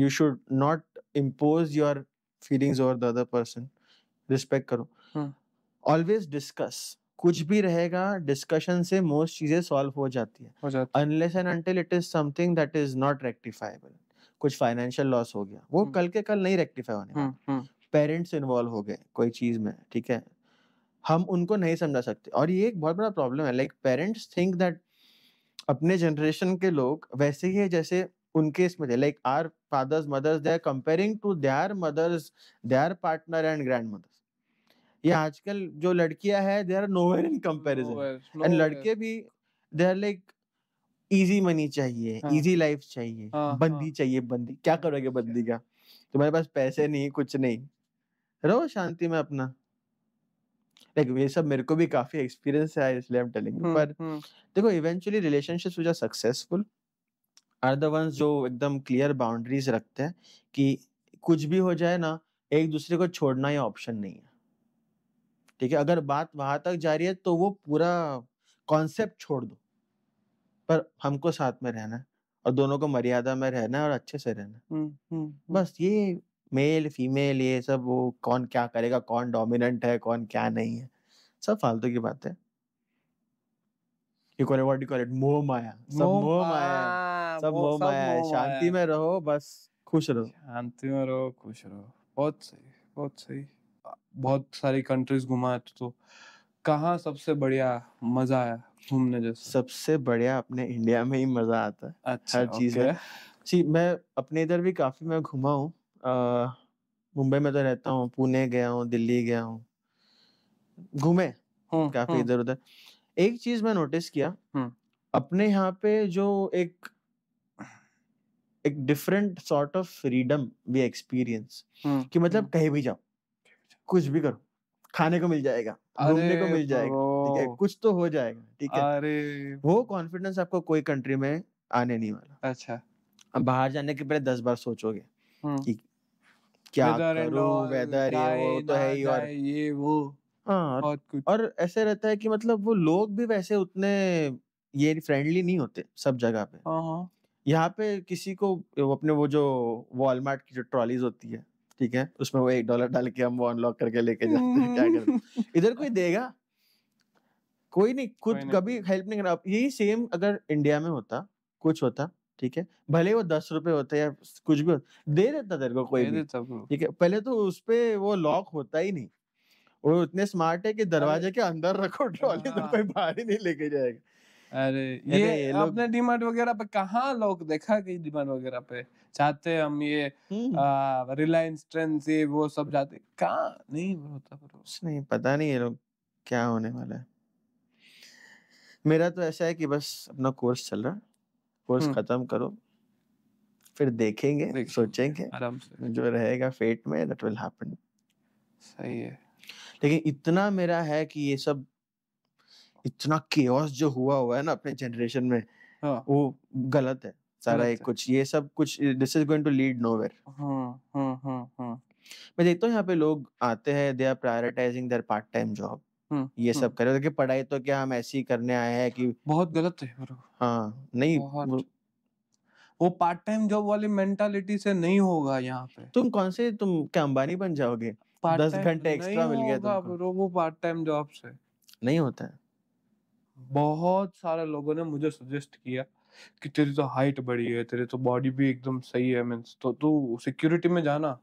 you should not impose your feelings over the other person respect करो ऑलवेज हाँ। डिस्कस कुछ भी रहेगा डिस्कशन से मोस्ट चीजें सॉल्व हो जाती है unless and until it is something that is not rectifiable कुछ फाइनेंशियल लॉस हो गया वो हम्म। कल के कल नहीं रेक्टिफाई होने पेरेंट्स हम्म, इन्वॉल्व हम्म। हो गए कोई चीज में ठीक है हम उनको नहीं समझा सकते और ये एक बहुत बड़ा प्रॉब्लम है लाइक पेरेंट्स थिंक दैट अपने जनरेशन के लोग वैसे ही है जैसे उनके इसमें थे like our fathers mothers they are comparing to their mothers their partner and grandmother ये आजकल जो लड़कियां है they are nowhere in comparison and लड़के भी they are like easy money चाहिए इजी हाँ। लाइफ चाहिए हाँ, हाँ। बंदी चाहिए बंदी क्या करोगे अच्छा। बंदी का तुम्हारे पास पैसे नहीं कुछ नहीं रहो शांति में अपना लाइक ये सब मेरे को भी काफी एक्सपीरियंस है इसलिए आई एम टेलिंग पर हम्म। देखो eventually relationships which are successful are the ones जो एकदम क्लियर बाउंड्रीज रखते हैं कि कुछ भी हो जाए ना एक दूसरे को छोड़ना ही ऑप्शन नहीं है ठीक है अगर बात वहां तक जा रही है तो वो पूरा कॉन्सेप्ट छोड़ दो पर हमको साथ में रहना है और दोनों को मर्यादा में रहना है और अच्छे से रहना बस ये मेल फीमेल ये सब वो कौन क्या करेगा कौन डोमिनेंट है कौन क्या नहीं है सब फालतू की बात है यू व्हाट कॉल इट मोह माया सब मोह माया सब मोह माया है शांति में रहो बस खुश रहो शांति में रहो खुश रहो बहुत सही बहुत सही बहुत सारी कंट्रीज घुमा तो कहाँ सबसे बढ़िया मजा आया घूमने जैसे सबसे बढ़िया अपने इंडिया में ही मजा आता है अच्छा, हर चीज है जी मैं अपने इधर भी काफी मैं घुमा हूँ मुंबई में तो रहता हूँ पुणे गया हूँ दिल्ली गया हूँ घूमे हम्म, काफी हम्म। इधर उधर एक चीज मैं नोटिस किया हम्म। अपने यहाँ पे जो एक एक different sort of freedom we experience कि मतलब कहीं भी जाओ कुछ भी करो खाने को मिल जाएगा घूमने को मिल जाएगा ठीक है कुछ तो हो जाएगा ठीक है वो कॉन्फिडेंस आपको कोई कंट्री में आने नहीं वाला अच्छा अब बाहर जाने के पहले दस बार सोचोगे हम्म। कि क्या करूं वेदर ये वो तो है ही और ये वो हाँ और, और ऐसे रहता है कि मतलब वो लोग भी वैसे उतने ये फ्रेंडली नहीं होते सब जगह पे हाँ, हाँ। यहाँ पे किसी को अपने वो जो वॉलमार्ट की जो ट्रॉलीज होती है ठीक है उसमें वो एक डॉलर डाल के हम वो अनलॉक करके लेके जाते हैं क्या करें इधर कोई देगा कोई नहीं खुद कभी हेल्प नहीं करा यही सेम अगर इंडिया में होता कुछ होता ठीक है भले वो दस रुपए होते या कुछ भी होता दे देता तेरे को कोई ठीक है पहले तो उसपे वो लॉक होता ही नहीं वो इतने स्मार्ट है कि दरवाजे के अंदर रखो ट्रॉली हाँ। तो कोई बाहर ही नहीं लेके जाएगा अरे ये आपने डीमार्ट वगैरह पे कहाँ लोग देखा कि डीमार्ट वगैरह पे जाते हम ये रिलायंस हम्म। ट्रेंड्स ये वो सब जाते कहा नहीं होता ब्रो नहीं पता नहीं ये लोग क्या होने वाला है मेरा तो ऐसा है कि बस अपना कोर्स चल रहा कोर्स हम्म। खत्म करो फिर देखेंगे सोचेंगे आराम से जो रहेगा फेट में दैट विल हैपन सही है लेकिन इतना मेरा है कि ये सब इतना केओस जो हुआ हुआ है ना अपने जनरेशन में हाँ. वो गलत है सारा एक कुछ ये सब कुछ this is going to lead nowhere हां हां हां मैं देखता हूं यहां पे लोग आते हैं they are prioritizing their part time job ये हम्म। सब कर रहे हो कि पढ़ाई तो क्या हम ऐसे ही करने आए हैं कि बहुत गलत है ब्रो हां नहीं वो पार्ट टाइम जॉब वाली मेंटालिटी से नहीं होगा यहाँ पे तुम कौन से तुम क्या अंबानी बन जाओगे दस घंटे एक्स्ट्रा मिल गया तुमको वो पार्ट टाइम जॉब से नहीं होता है बहुत सारे लोगों ने मुझे सजेस्ट किया कि तेरी तो हाइट बड़ी है तेरी तो बॉडी भी एकदम सही है मीन्स तो तू सिक्योरिटी में जाना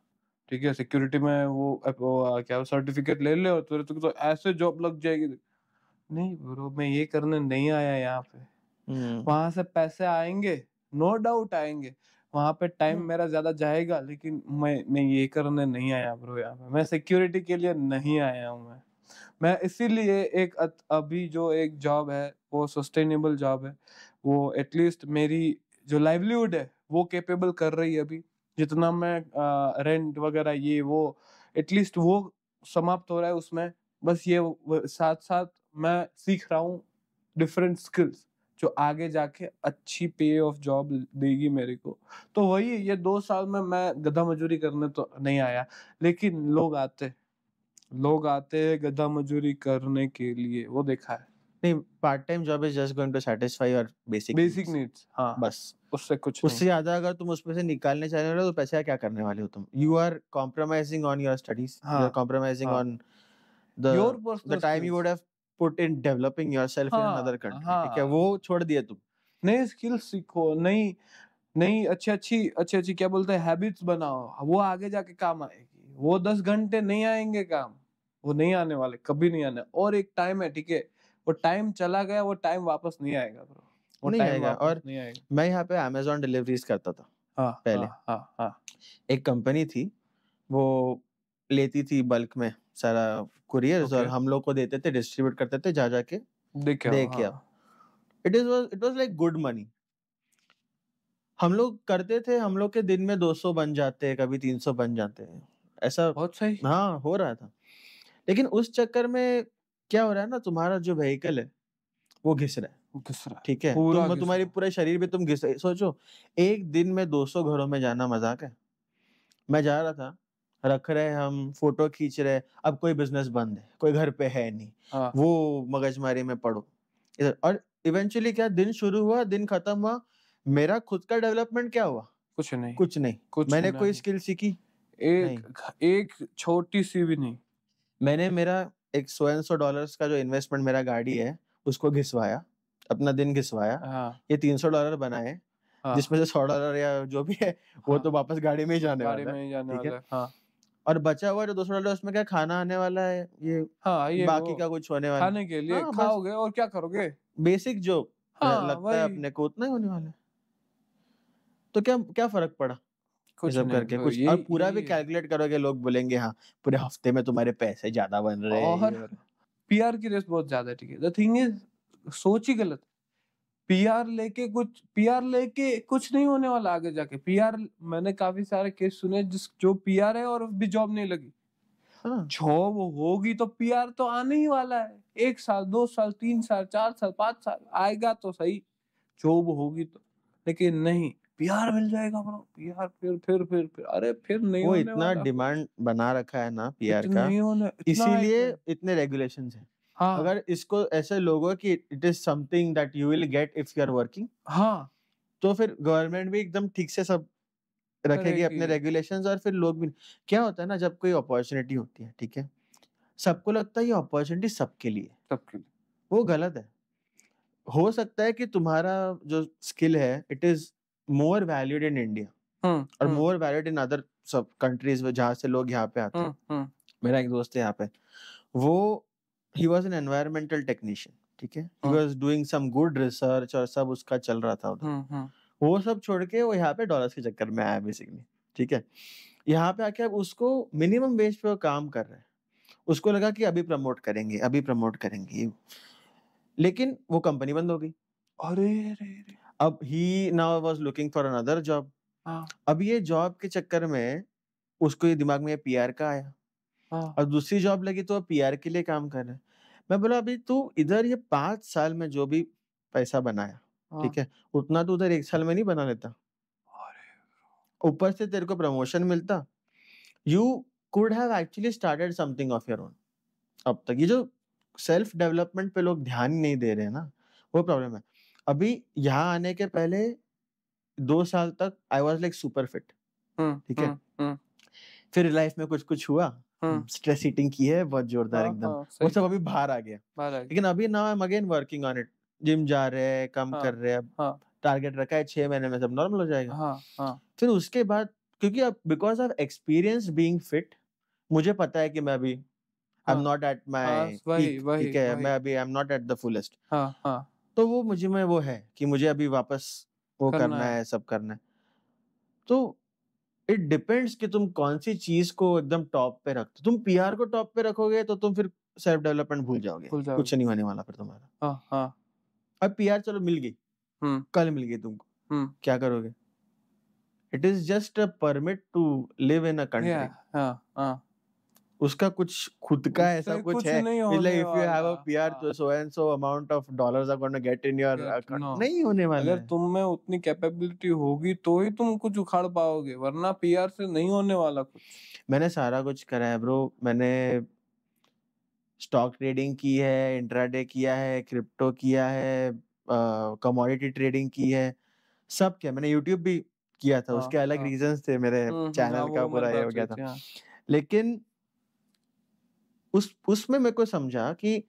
ठीक है सिक्योरिटी में वो, वो क्या सर्टिफिकेट ले ले और तेरे तो, तो ऐसे जॉब लग जाएगी नहीं ब्रो मैं ये करने नहीं आया यहाँ पे हम्म। वहां से पैसे आएंगे नो no डाउट आएंगे वहां पे टाइम हम्म। मेरा ज्यादा जाएगा लेकिन मैं मैं ये करने नहीं आया ब्रो यहाँ पे मैं सिक्योरिटी के लिए नहीं आया हूँ मैं मैं इसीलिए एक अभी जो एक जॉब है वो सस्टेनेबल जॉब है वो एटलीस्ट मेरी जो लाइवलीहुड है वो कैपेबल कर रही है अभी जितना मैं रेंट वगैरह ये वो एटलीस्ट वो समाप्त हो रहा है उसमें बस ये साथ साथ मैं सीख रहा हूँ डिफरेंट स्किल्स जो आगे जाके अच्छी पे ऑफ जॉब देगी मेरे को तो वही ये दो साल में मैं गधा मजूरी करने तो नहीं आया लेकिन लोग आते लोग आते हैं गधा मजूरी करने के लिए वो देखा है नहीं part time job is just going to satisfy your basic basic needs हां बस उससे कुछ उससे ज्यादा अगर तुम उसमें से निकालने चाह रहे हो तो पैसे क्या करने वाले हो तुम you are compromising on your studies you are compromising on the your the time you would have put in developing yourself in another country ठीक है हाँ। वो छोड़ दिया तुम नए स्किल्स सीखो नई नई अच्छी अच्छी अच्छी अच्छी क्या बोलते हैं हैबिट्स बनाओ वो आगे जाके काम आएगी वो दस घंटे नहीं आएंगे काम वो नहीं आने वाले कभी नहीं आने और एक टाइम है ठीक है वो टाइम चला गया वो टाइम वापस नहीं आएगा ब्रो वो नहीं आएगा और नहीं आएगा मैं यहाँ पे अमेजोन डिलीवरीज करता था हाँ पहले हाँ हाँ, हाँ। एक कंपनी थी वो लेती थी बल्क में सारा कुरियर okay. और हम लोग को देते थे डिस्ट्रीब्यूट करते थे जा जाके देख it is it was like good money हम लोग करते थे हम लोग के दिन में 200 बन जाते हैं कभी 300 बन जाते हैं ऐसा बहुत सही हाँ हो रहा था लेकिन उस चक्कर में क्या हो रहा है ना तुम्हारा जो व्हीकल है वो घिस रहा है ठीक है पूरा तुम, तुम्हारी पूरे शरीर में तुम घिस सोचो एक दिन में 200 घरों में जाना मजाक है मैं जा रहा था रख रहे हम फोटो खींच रहे अब कोई बिजनेस बंद है कोई घर पे है नहीं हाँ। वो मगजमारी में पड़ो इधर और इवेंचुअली क्या दिन शुरू हुआ दिन खत्म हुआ मेरा खुद का डेवलपमेंट क्या हुआ कुछ नहीं कुछ नहीं कुछ मैंने कोई स्किल सीखी एक छोटी सी भी नहीं मैंने मेरा एक सौ सौ डॉलर का जो इन्वेस्टमेंट मेरा गाड़ी है उसको घिसवाया अपना दिन घिसवाया हाँ. ये तीन सौ डॉलर बनाए हाँ. जिसमें से सौ डॉलर या जो भी है वो हाँ. तो वापस गाड़ी में ही जाने वाला में ही है हाँ. और बचा हुआ जो दो सौ डॉलर उसमें क्या खाना आने वाला है ये हाँ ये बाकी का कुछ होने वाला खाने के लिए हाँ, खाओगे और क्या करोगे बेसिक जो हाँ, लगता है अपने को उतना ही होने वाला है तो क्या क्या फर्क पड़ा कुछ सब करके तो कुछ और पूरा भी कैलकुलेट करोगे लोग बोलेंगे हाँ पूरे हफ्ते में तुम्हारे पैसे ज्यादा बन रहे हैं और पीआर की रेस बहुत ज्यादा ठीक है द थिंग इज सोच ही गलत पीआर लेके कुछ पीआर लेके कुछ नहीं होने वाला आगे जाके पीआर मैंने काफी सारे केस सुने जिस जो पीआर है और भी जॉब नहीं लगी जॉब हाँ। होगी तो पीआर तो आने ही वाला है एक साल दो साल तीन साल चार साल पांच साल आएगा तो सही जॉब होगी तो लेकिन नहीं पीआर मिल जाएगा ब्रो पीआर फिर फिर फिर फिर अरे फिर नहीं वो इतना डिमांड बना रखा है ना पीआर का इसीलिए इतने रेगुलेशन है हाँ अगर इसको ऐसे लोगों कि it is something that you will get if you are working हाँ तो फिर गवर्नमेंट भी एकदम ठीक से सब रखेगी अपने रेगुलेशंस और फिर लोग भी क्या होता है ना जब कोई अपॉर्चुनिटी होती है ठीक है सबको लगता है ये अपॉर्चुनिटी सबके लिए सबके लिए वो गलत है हो सकता है कि तुम्हारा जो स्किल है it is more valued in India और मोर वैल्यूड इन अदर सब कंट्रीज जहाँ से लोग यहाँ पे आते हैं हम्म, हम्म। मेरा एक दोस्त है यहाँ पे वो he was an environmental technician ठीक है he was doing some good research और सब उसका चल रहा था उधर हम्म, वो सब छोड़ के वो यहाँ पे डॉलर्स के चक्कर में आया बेसिकली ठीक है यहाँ पे आके अब उसको मिनिमम वेज पे वो काम कर रहे हैं उसको लगा कि अभी प्रमोट करेंगे अभी प्रमोट करेंगे लेकिन वो कंपनी बंद हो गई अरे रे रे अब he now was looking for another job अब ये जॉब के चक्कर में उसको ये दिमाग में पीआर का आया और हाँ। दूसरी जॉब लगी तो पीआर के लिए काम कर रहा है मैं बोला अभी तू इधर ये पांच साल में जो भी पैसा बनाया हाँ। ठीक है उतना तो उधर एक साल में नहीं बना लेता ऊपर से तेरे को प्रमोशन मिलता you could have actually started something of your own अब तक ये जो सेल्फ डेवलपमेंट पे लोग ध्यान नहीं दे रहे हैं ना वो प्रॉब्लम है अभी यहाँ आने के पहले दो साल तक I was like super fit ठीक है हम्म, हम्म। फिर लाइफ में कुछ कुछ हुआ स्ट्रेस हम्म। ईटिंग की है बहुत जोरदार हाँ, एकदम हाँ, वो सब अभी बाहर आ गया लेकिन अभी now I am again working on it gym जा रहे हैं कम हाँ, कर रहे हैं टारगेट रखा है छह महीने में सब नॉर्मल हो जाएगा फिर उसके बाद क्योंकि अब because of experience being fit मुझे पता है कि मैं अभी I am not at my ठीक है मैं अभी I am not at the fullest तो वो मुझे में वो है कि मुझे अभी वापस वो करना, करना है।, है सब करना है तो इट डिपेंड्स कि तुम कौन सी चीज को एकदम टॉप पे रखते हो तुम पीआर को टॉप पे रखोगे तो तुम फिर सेल्फ डेवलपमेंट भूल जाओगे कुछ नहीं होने वाला फिर तुम्हारा हाँ हाँ अब पीआर चलो मिल गई हम्म। कल मिल गई तुमको हम्म। क्या करोगे it is just a permit to live in a country हाँ, हाँ। उसका कुछ खुद का ऐसा कुछ, कुछ है नहीं तो हाँ। होने वाला अगर तुम में उतनी कैपेबिलिटी होगी तो ही तुम कुछ उखाड़ पाओगे वरना पीआर से नहीं होने वाला कुछ मैंने सारा कुछ करा है ब्रो मैंने स्टॉक ट्रेडिंग की है इंट्राडे किया है क्रिप्टो किया है कमोडिटी ट्रेडिंग की है सब क्या मैंने यूट्यूब भी किया था हाँ, उसके अलग रीजंस हाँ। थे मेरे चैनल हम्म, हम्म, का पूरा ये हो गया था लेकिन उस उसमें मेरे को समझा कि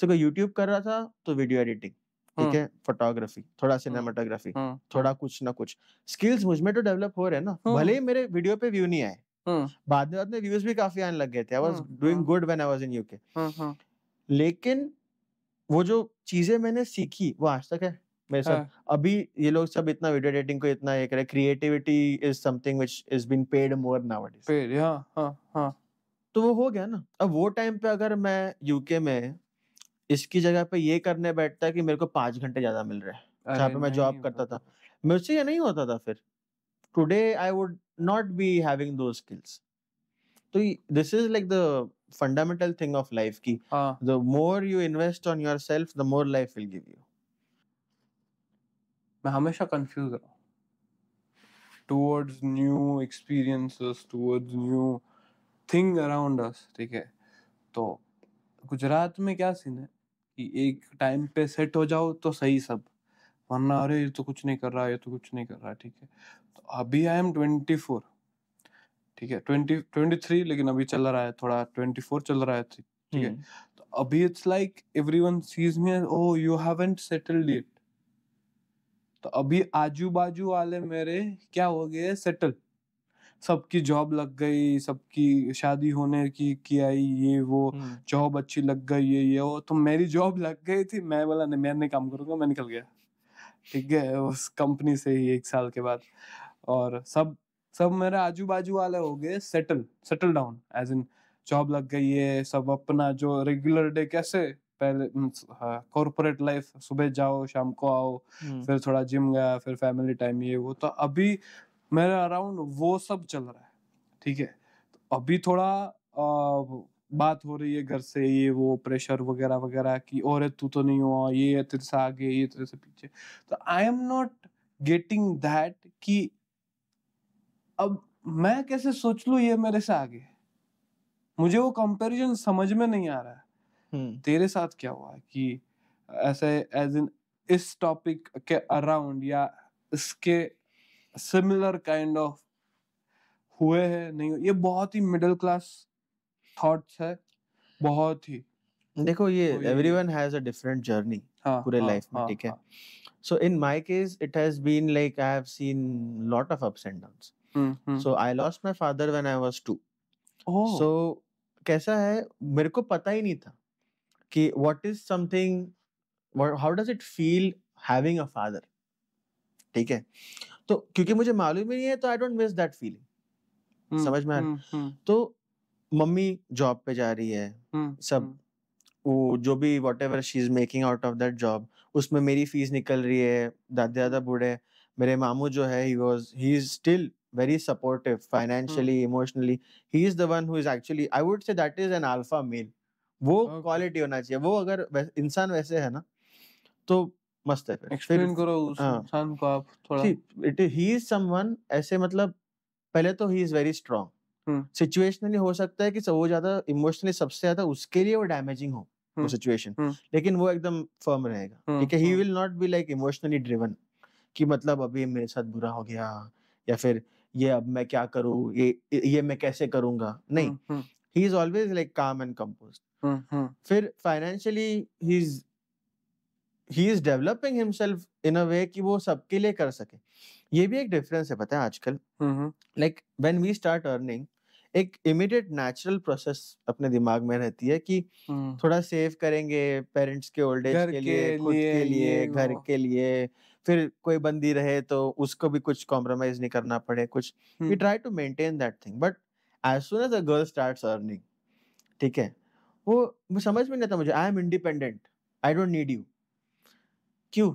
सो यूट्यूब कर रहा था तो वीडियो एडिटिंग ठीक हाँ। है फोटोग्राफी थोड़ा सिनेमाटोग्राफी हाँ, हाँ, थोड़ा कुछ ना कुछ स्किल्स मुझ में तो डेवलप हो रहे हैं ना भले ही मेरे वीडियो पे व्यू नहीं आए बाद में बाद में व्यूज भी काफी आने लग गए थे I was doing good when I was in UK लेकिन वो जो चीजें मैंने सीखी वो आज तक है मेरे साथ अभी ये लोग सब इतना वीडियो एडिटिंग को इतना ये कर रहे creativity is something which is been paid more nowadays paid या हां हां तो वो हो गया ना अब वो टाइम पे अगर मैं यूके में इसकी जगह पे ये करने बैठता कि मेरे को पांच घंटे ज्यादा मिल रहे है जहाँ पे मैं जॉब करता था तो। मुझसे ये नहीं होता था फिर today I would not be having दो स्किल्स तो this is like the fundamental thing of life की the more you invest on yourself the more life will give you मैं हमेशा कंफ्यूज रहा towards new experiences towards new thing around us ठीक है तो गुजरात में क्या सीन है कि एक टाइम पे सेट हो जाओ तो सही सब वरना अरे ये तो कुछ नहीं कर रहा ये तो कुछ नहीं कर रहा ठीक है तो अभी आई एम ट्वेंटी फोर ठीक है ट्वेंटी ट्वेंटी थ्री लेकिन अभी चल रहा है थोड़ा ट्वेंटी फोर चल रहा है ठीक है हम्म। तो अभी it's like every one sees me oh you haven't settled it तो अभी आजू बाजू वाले मेरे क्या हो गए सेटल्ड सबकी जॉब लग गई सबकी शादी होने की किया ये वो हम्म। जॉब अच्छी लग गई ये ये वो तो मेरी जॉब लग गई थी मैं बोला नहीं मैं नहीं काम करूंगा मैं निकल गया ठीक है उस कंपनी से ही एक साल के बाद और सब सब मेरे आजू बाजू वाले हो गए settle settle down as in job लग गई है सब अपना जो रेगुलर डे कैसे पहले कॉर्पोरेट लाइफ हाँ, सुबह जाओ शाम को आओ हम्म। फिर थोड़ा जिम गया फिर फैमिली टाइम ये वो तो अभी मेरे अराउंड वो सब चल रहा है ठीक है तो अभी थोड़ा आ, बात हो रही है घर से ये वो प्रेशर वगैरह वगैरह कि और तू तो नहीं हुआ ये तेरे से आगे ये तेरे से पीछे तो I am not getting that कि अब मैं कैसे सोच लू ये मेरे से आगे मुझे वो कंपैरिजन समझ में नहीं आ रहा है hmm. तेरे साथ क्या हुआ कि ऐसे एज इन इस टॉपिक के अराउंड या इसके सिमिलर काइंड ऑफ हुए हैं नहीं ये बहुत ही मिडिल क्लास थॉट्स है बहुत ही देखो ये everyone has a different journey पूरे लाइफ हाँ, में हाँ, ठीक है so in my case it has been like I have seen lot of ups and downs so I lost my father when I was 2 oh so कैसा है मेरे को पता ही नहीं था कि what is something how does it feel having a father ठीक है तो क्योंकि मुझे मालूम ही नहीं है तो I don't miss that feeling समझ में हम्म, हम्म। तो मम्मी जॉब पे जा रही है हम्म, सब वो जो भी whatever she is making out of that job उसमें मेरी फीस निकल रही है दादी दादा बूढ़े मेरे मामू जो है he was he is still very supportive financially emotionally he is the one who is actually I would say that is an alpha male वो क्वालिटी okay. होना चाहिए वो अगर इंसान वैसे है ना तो मस्त है फिर एक्सप्लेन करो उस हाँ को आप थोड़ा ही इज समवन ऐसे मतलब पहले तो he is very strong situationally हो सकता है कि वो ज्यादा इमोशनली सबसे ज्यादा उसके लिए वो डैमेजिंग हो वो सिचुएशन हम्म। हम्म। लेकिन वो एकदम फर्म रहेगा हम्म, ठीक है he will not be like emotionally driven कि मतलब अभी मेरे साथ बुरा हो गया या फिर ये अब मैं क्या करूँ ये ये मैं कैसे करूंगा नहीं ही इज ऑलवेज लाइक काम एंड कम्पोज फिर financially he is he is developing himself in a way कि वो सबके लिए कर सके ये भी एक डिफरेंस है पता है आजकल like when we start earning एक इमीडिएट नेचुरल प्रोसेस अपने दिमाग में रहती है कि थोड़ा सेव करेंगे पेरेंट्स के ओल्ड एज के, के लिए खुद के लिए घर के लिए फिर कोई बंदी रहे तो उसको भी कुछ कॉम्प्रोमाइज नहीं करना पड़े कुछ we try to maintain that thing but as soon as a girl starts earning ठीक है वो समझ में नहीं आता मुझे I am independent I don't need you क्यों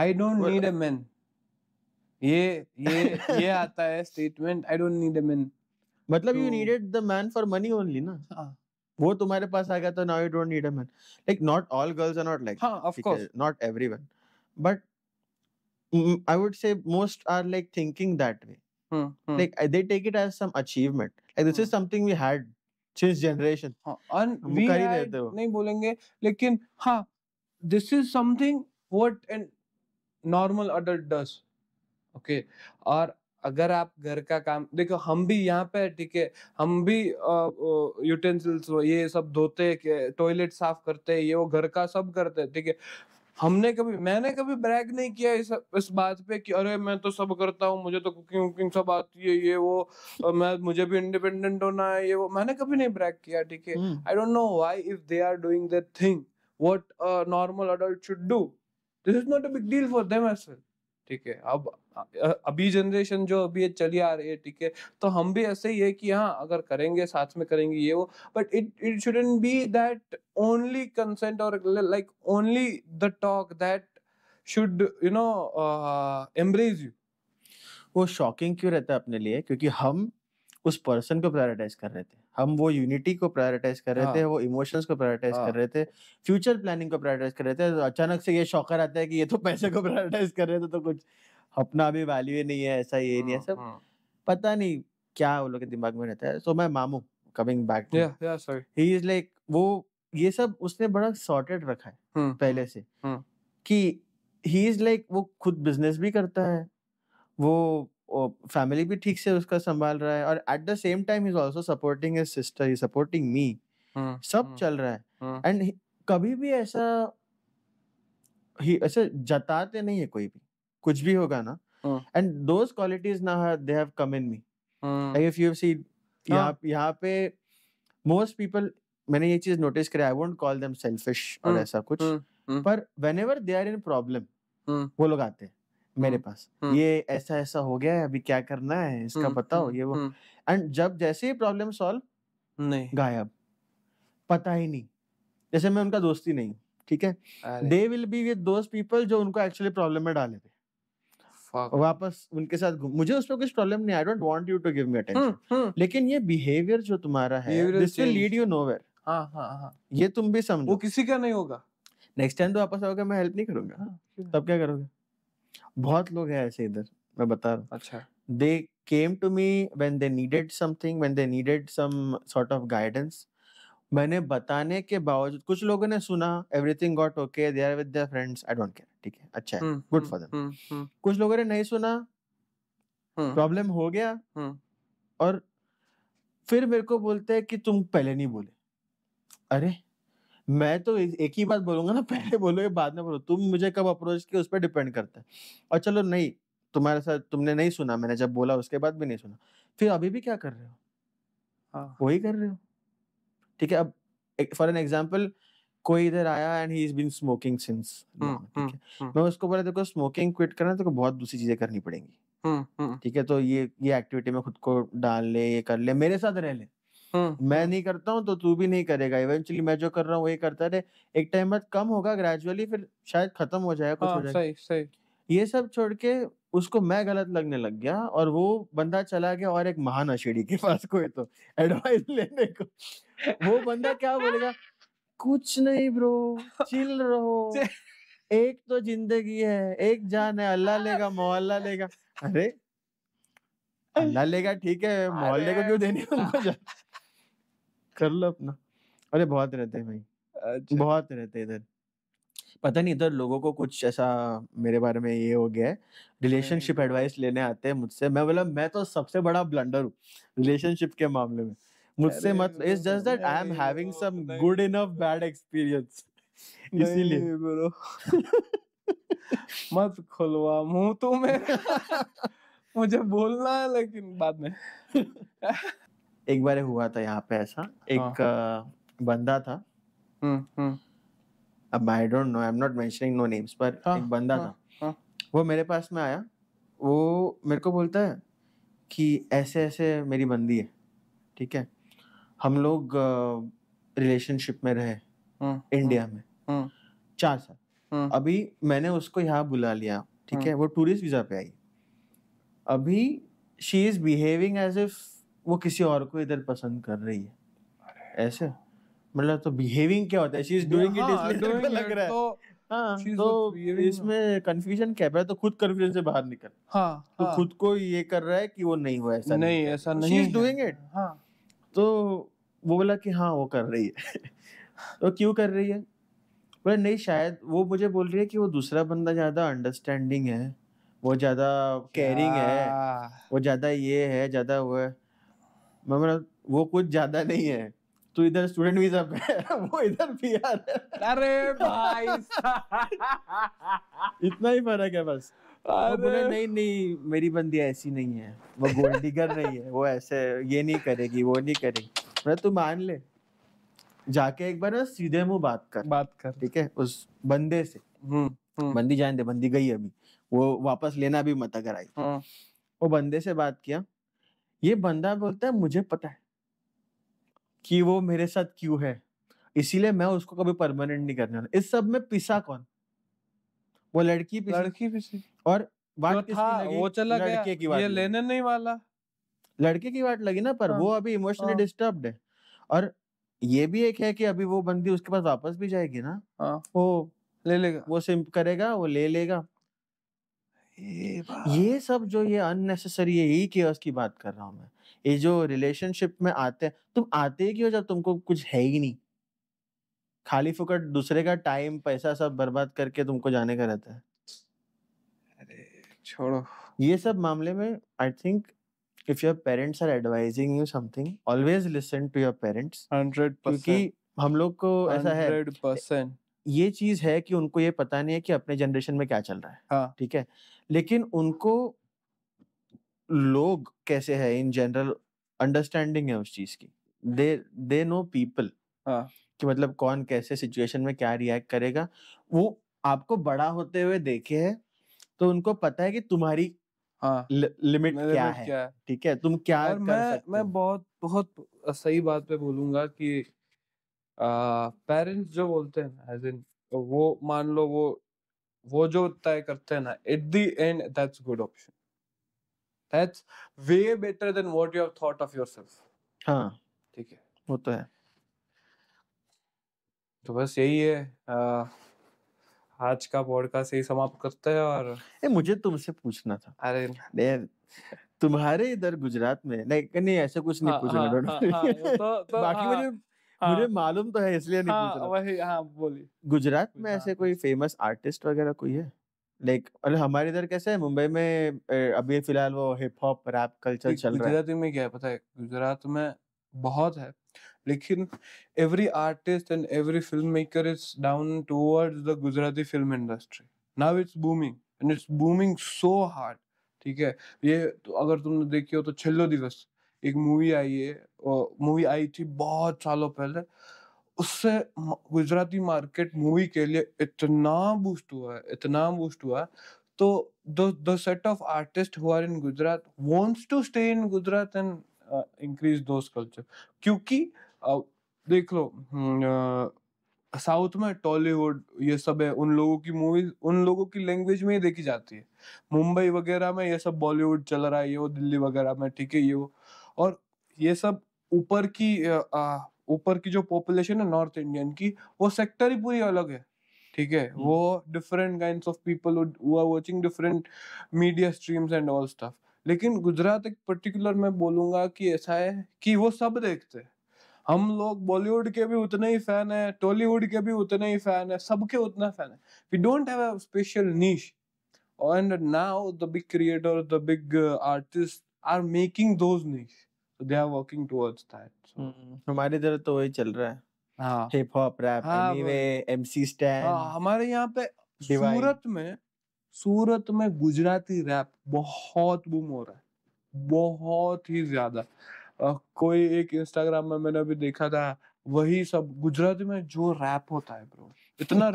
I don't need a man ये ये ये आता है statement I don't need a man मतलब you needed the man for money only ना वो तुम्हारे पास आ गया तो now you don't need a man like not all girls are not like हां of course not everyone but I would say most are like thinking that way. Hmm, hmm. Like they take it as some achievement. Like this hmm. is something we had since generation. हाँ, and we had, नहीं बोलेंगे लेकिन हाँ this is something what and normal adult does okay और अगर आप घर का काम देखो हम भी यहाँ पे ठीक है हम भी यूटेंसिल्स ये सब धोते टॉयलेट साफ करते ये वो घर का सब करते ठीक है हमने कभी मैंने कभी ब्रैग नहीं किया इस इस बात पे कि अरे मैं तो सब करता हूँ मुझे तो कुकिंग वुकिंग सब आती है ये वो मैं मुझे भी इंडिपेंडेंट होना है ये वो मैंने कभी नहीं ब्रैग किया ठीक है I don't know why if they are doing that thing what normal adult should do this is not a big deal for them as well ठीक है अब अभी जनरेशन जो अभी चली आ रही है ठीक है तो हम भी ऐसे ही है कि हाँ अगर करेंगे साथ में करेंगे ये वो but it it shouldn't be that only consent और like only the talk that should you know embrace you वो शॉकिंग क्यों रहता है अपने लिए क्योंकि हम उस पर्सन को प्रायोरिटाइज कर रहे थे हम वो यूनिटी को प्रायोरिटाइज कर रहे थे हाँ। वो इमोशंस को प्रायोरिटाइज कर हाँ। रहे थे फ्यूचर प्लानिंग को प्रायोरिटाइज कर रहे थे तो अचानक से ये शौकर आता है कि ये तो पैसे को प्रायोरिटाइज कर रहे थे तो कुछ अपना भी वैल्यू ही नहीं है ऐसा ये नहीं है हाँ, सब पता नहीं क्या वो लोग के दिमाग में रहता है सो तो मैं मामू coming back to he is like वो ये सब उसने बड़ा सॉर्टेड रखा है हम्म, पहले से हम्म, हम्म। कि ही इज लाइक वो खुद बिजनेस भी करता है वो फैमिली भी ठीक से उसका संभाल रहा है और at the same time is also supporting his sister he supporting me सब हाँ, चल रहा है एंड हाँ। कभी भी ऐसा ही ऐसे जताते नहीं है कोई भी कुछ भी होगा ना एंड दोज क्वालिटीज ना they have come in me if you see यहाँ यहाँ पे मोस्ट पीपल मैंने ये चीज नोटिस करी I won't call them selfish और हाँ, ऐसा कुछ पर whenever they are in problem वो लोग आते हैं मेरे पास ये ऐसा ऐसा हो गया है अभी क्या करना है इसका बताओ ये वो एंड जब जैसे ही प्रॉब्लम सॉल्व नहीं गायब पता ही नहीं जैसे मैं उनका दोस्त ही नहीं ठीक है they will be with those people जो उनको एक्चुअली प्रॉब्लम में डाले थे वापस उनके साथ मुझे उस पर कुछ प्रॉब्लम नहीं I don't want you to give me attention लेकिन ये बिहेवियर जो तुम्हारा है this will lead you nowhere हां हां हां ये तुम भी समझो वो किसी का नहीं होगा नेक्स्ट टाइम तो वापस आओगे मैं हेल्प नहीं करूंगा हाँ, तब क्या करोगे बहुत लोग हैं ऐसे इधर मैं बता रहा हूँ अच्छा they came to me when they needed something when they needed some sort of guidance मैंने बताने के बावजूद कुछ लोगों ने सुना everything got okay they are with their friends I don't care ठीक है अच्छा है गुड फॉर देम कुछ लोगों ने नहीं सुना प्रॉब्लम हम्म। हो गया हम्म। और फिर मेरे को बोलते हैं कि तुम पहले नहीं बोले अरे मैं तो एक ही बात बोलूंगा ना पहले बोलो बाद में बोलो तुम मुझे कब अप्रोच किया उस पर डिपेंड करता है और चलो नहीं तुम्हारे साथ तुमने नहीं सुना मैंने जब बोला उसके बाद भी नहीं सुना फिर अभी भी क्या कर रहे हो हाँ। वही कर रहे हो ठीक है अब फॉर एन एग्जाम्पल कोई इधर आया and he is been smoking since मैं उसको बोला देखो स्मोकिंग क्विट करना तो बहुत दूसरी चीजें करनी पड़ेंगी हम्म, हम्म। ठीक है तो ये ये एक्टिविटी में खुद को डाल ले ये कर ले मेरे साथ रह ले हाँ। मैं नहीं करता हूँ तो तू भी नहीं करेगा इवेंचुअली मैं जो कर रहा हूँ वही करता रहे एक टाइम बाद कम होगा ग्रेजुअली फिर शायद खत्म हो जाएगा कुछ हो हाँ, जाएगा सही सही ये सब छोड़ के उसको मैं गलत लगने लग गया और वो बंदा चला गया और एक महान अशेड़ी के पास कोई तो एडवाइस लेने को वो बंदा क्या बोलेगा कुछ नहीं ब्रो चिल रहो एक तो जिंदगी है एक जान है अल्लाह लेगा मोहल्ला लेगा अरे अल्लाह लेगा ठीक है मोहल्ले को क्यों देने कर लो अपना अरे बहुत रहते हैं भाई अच्छा। बहुत रहते हैं इधर पता नहीं इधर लोगों को कुछ ऐसा मेरे बारे में ये हो गया है रिलेशनशिप हम्म। एडवाइस लेने आते हैं मुझसे मैं बोला मैं तो सबसे बड़ा ब्लंडर हूँ रिलेशनशिप के मामले में मुझसे मत it's just that I am having some good enough bad experience इसीलिए ब्रो मत खुलवा मुंह तो मैं मुझे बोलना है लेकिन बाद में एक बार हुआ था यहाँ पे ऐसा एक हाँ, हाँ। बंदा था हम्म, हम्म। अब I don't know I am not mentioning no names पर हाँ, एक बंदा था वो मेरे पास में आया वो मेरे को बोलता है कि ऐसे ऐसे मेरी बंदी है ठीक है हम लोग रिलेशनशिप में रहे इंडिया हम्म, में चार साल अभी मैंने उसको यहाँ बुला लिया ठीक है वो टूरिस्ट वीज़ा पे आई अभी she is behaving as if वो किसी और को इधर पसंद कर रही है ऐसे मतलब तो बिहेविंग क्या होता है शी इज डूइंग इट इसलिए लग रहा है तो हाँ, तो इसमें कंफ्यूजन क्या है तो खुद कंफ्यूजन से बाहर निकल हाँ, तो हाँ। खुद को ये कर रहा है कि वो नहीं हुआ ऐसा नहीं ऐसा तो नहीं शी इज डूइंग इट तो वो बोला कि हाँ वो कर रही है तो क्यों कर रही है बोला नहीं शायद वो मुझे बोल रही है कि वो दूसरा बंदा ज्यादा अंडरस्टैंडिंग है वो ज्यादा केयरिंग है वो ज्यादा ये है ज्यादा वो है मैं बोला वो कुछ ज्यादा नहीं है तो इधर स्टूडेंट वीजा पे वो इधर पीआर है अरे भाई इतना ही फर्क है बस बोले नहीं नहीं मेरी बंदी ऐसी नहीं है वो गोल्डी कर रही है वो ऐसे ये नहीं करेगी वो नहीं करेगी मैं तू मान ले जाके एक बार सीधे मुंह बात कर बात कर ठीक है उस बंदे से हम्म, हम्म। बंदी जान दे बंदी गई अभी वो वापस लेना भी मत अगर आई हाँ। वो बंदे से बात किया ये बंदा बोलता है मुझे पता है कि वो मेरे साथ क्यों है इसीलिए मैं उसको कभी परमानेंट नहीं करने वाला इस सब में पिसा कौन वो लड़की पिसी लड़की पिसी और बात तो था, वो चला गया की ये लेने नहीं वाला लड़के की बात लगी ना पर वो हाँ। अभी इमोशनली डिस्टर्ब्ड हाँ। है और ये भी एक है कि अभी वो बंदी उसके पास वापस भी जाएगी ना हाँ। वो ले लेगा वो सिम करेगा वो ले लेगा ये सब जो ये अननेसेसरी है यही केयर्स की बात कर रहा हूँ मैं ये जो रिलेशनशिप में आते हैं तुम आते ही क्यों जब तुमको कुछ है ही नहीं खाली फुकट दूसरे का टाइम पैसा सब बर्बाद करके तुमको जाने का रहता है अरे छोड़ो ये सब मामले में I think if your parents are advising you something always listen to your parents 100% क्योंकि हम लोग को ऐसा है 100% ये चीज है कि उनको ये पता नहीं है कि अपने जनरेशन में क्या चल रहा है हाँ. ठीक है लेकिन उनको लोग कैसे है इन जनरल अंडरस्टैंडिंग है उस चीज की दे दे नो पीपल कि मतलब कौन कैसे सिचुएशन में क्या रिएक्ट करेगा वो आपको बड़ा होते हुए देखे है तो उनको पता है कि तुम्हारी हाँ, लि- लिमिट क्या है ठीक है तुम क्या कर मैं सकते मैं बहुत बहुत सही बात पे बोलूंगा कि पेरेंट्स जो बोलते हैं एज इन वो मान लो वो वो जो तय करते हैं ना at the end that's good option that's way better than what you have thought of yourself हां ठीक है वो तो है तो बस यही है आ, आज का पॉडकास्ट यही समाप्त करते हैं और ए, मुझे तुमसे पूछना था अरे तुम्हारे इधर गुजरात में नहीं नहीं ऐसा कुछ नहीं हाँ, पूछना हाँ, हाँ, तो, तो, बाकी मुझे हाँ, मुझे मालूम तो है इसलिए नहीं हाँ, पूछ रहा वही हाँ बोलिए गुजरात में हाँ, ऐसे कोई फेमस आर्टिस्ट वगैरह कोई है लाइक अरे हमारे इधर कैसे है मुंबई में अभी फिलहाल वो हिप हॉप रैप कल्चर चल रहा है गुजरात में क्या है पता है गुजरात में बहुत है लेकिन every artist and every film maker is down towards the Gujarati film industry now it's booming and it's booming so hard ठीक है ये तो अगर तुमने देखी हो तो छिल्लो दिवस एक मूवी आई है मूवी आई थी बहुत सालों पहले उससे गुजराती मार्केट मूवी के लिए इतना बूस्ट हुआ है इतना बूस्ट हुआ तो the set of artist who are in Gujarat wants to stay in Gujarat and increase those culture क्योंकि uh, देख लो हम्म, साउथ में टॉलीवुड ये सब है उन लोगों की मूवीज उन लोगों की लैंग्वेज में ही देखी जाती है मुंबई वगैरह में ये सब बॉलीवुड चल रहा है ये वो दिल्ली वगैरह में ठीक है ये वो और ये सब ऊपर की ऊपर की जो पॉपुलेशन है नॉर्थ इंडियन की वो सेक्टर ही पूरी अलग है ठीक है हम्म। वो different kind of people watching different media streams and all stuff लेकिन गुजरात एक पर्टिकुलर मैं बोलूंगा कि ऐसा है कि वो सब देखते हैं हम लोग बॉलीवुड के भी उतने ही फैन है टॉलीवुड के भी उतने ही फैन है सबके उतना फैन है we don't have a special niche and now the big creator the big artist are making those niche they are working towards that हमारे इधर तो वही चल रहा है हाँ hip hop rap anyway MC Stan हमारे यहाँ पे सूरत में सूरत में गुजराती रैप बहुत बूम हो रहा है बहुत ही ज्यादा uh, कोई एक इंस्टाग्राम में मैंने अभी देखा था वही सब गुजराती में जो रैप होता है ब्रो इतना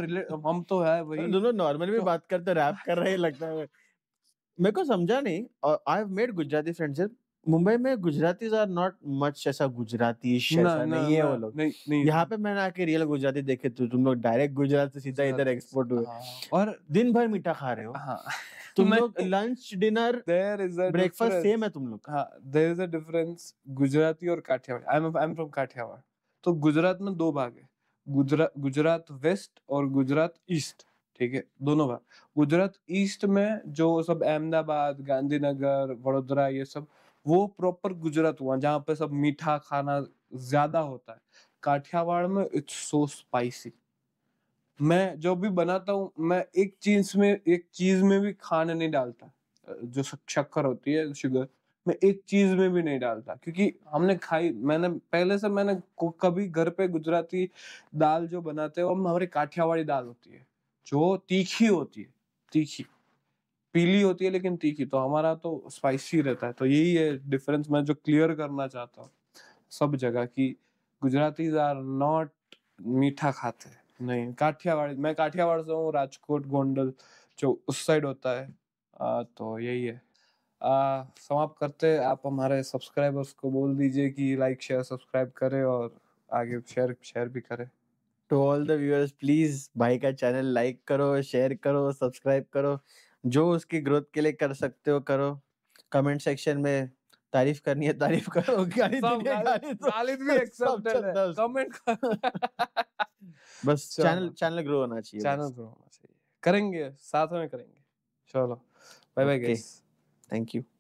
हम तो है वही दोनों नॉर्मल में तो बात करते रैप कर रहे लगता है मेरे को समझा नहीं I have made Gujarati friends Mumbai में गुजरातीज आर नॉट मच ऐसा गुजराती नहीं है वो लोग नहीं, नहीं, यहाँ पे मैंने आके रियल गुजराती देखे तो तुम लोग डायरेक्ट गुजरात से सीधा इधर एक्सपोर्ट हुए हाँ, हाँ, हाँ। और दिन भर मीठा खा रहे हो तुम लोग लंच डिनर ब्रेकफास्ट सेम है तुम लोग हां इज अ डिफरेंस गुजराती और Kathiawar I am from Kathiawar तो गुजरात में दो भाग है गुजरात गुजरात वेस्ट और गुजरात ईस्ट ठीक है दोनों भाग गुजरात ईस्ट में जो सब अहमदाबाद गांधीनगर वडोदरा ये सब वो प्रॉपर गुजरात हुआ जहाँ पे सब मीठा खाना ज्यादा होता है काठियावाड़ में इट्स सो स्पाइसी मैं जो भी बनाता हूँ मैं एक चीज में एक चीज में भी खाना नहीं डालता जो शक्कर होती है शुगर मैं एक चीज में भी नहीं डालता क्योंकि हमने खाई मैंने पहले से मैंने कभी घर पे गुजराती दाल जो बनाते हैं वो हमारी काठियावाड़ी दाल होती है जो तीखी होती है तीखी पीली होती है लेकिन तीखी तो हमारा तो स्पाइसी रहता है तो यही है डिफरेंस मैं जो क्लियर करना चाहता हूँ सब जगह की गुजराती आर नॉट मीठा खाते नहीं काठियावाड़ी मैं काठियावाड़ से हूँ राजकोट गोंडल जो उस साइड होता है आ, तो यही है समाप्त करते आप हमारे सब्सक्राइबर्स को बोल दीजिए कि लाइक शेयर सब्सक्राइब करें और आगे शेयर शेयर भी करें to all the viewers please भाई का चैनल लाइक करो शेयर करो सब्सक्राइब करो जो उसकी ग्रोथ के लिए कर सकते हो करो कमेंट सेक्शन में तारीफ करनी है तारीफ करो गाली गाली भी एक्सेप्टेड है कमेंट बस चैनल चैनल ग्रो होना चाहिए चैनल ग्रो होना चाहिए करेंगे साथ में करेंगे चलो bye bye guys thank you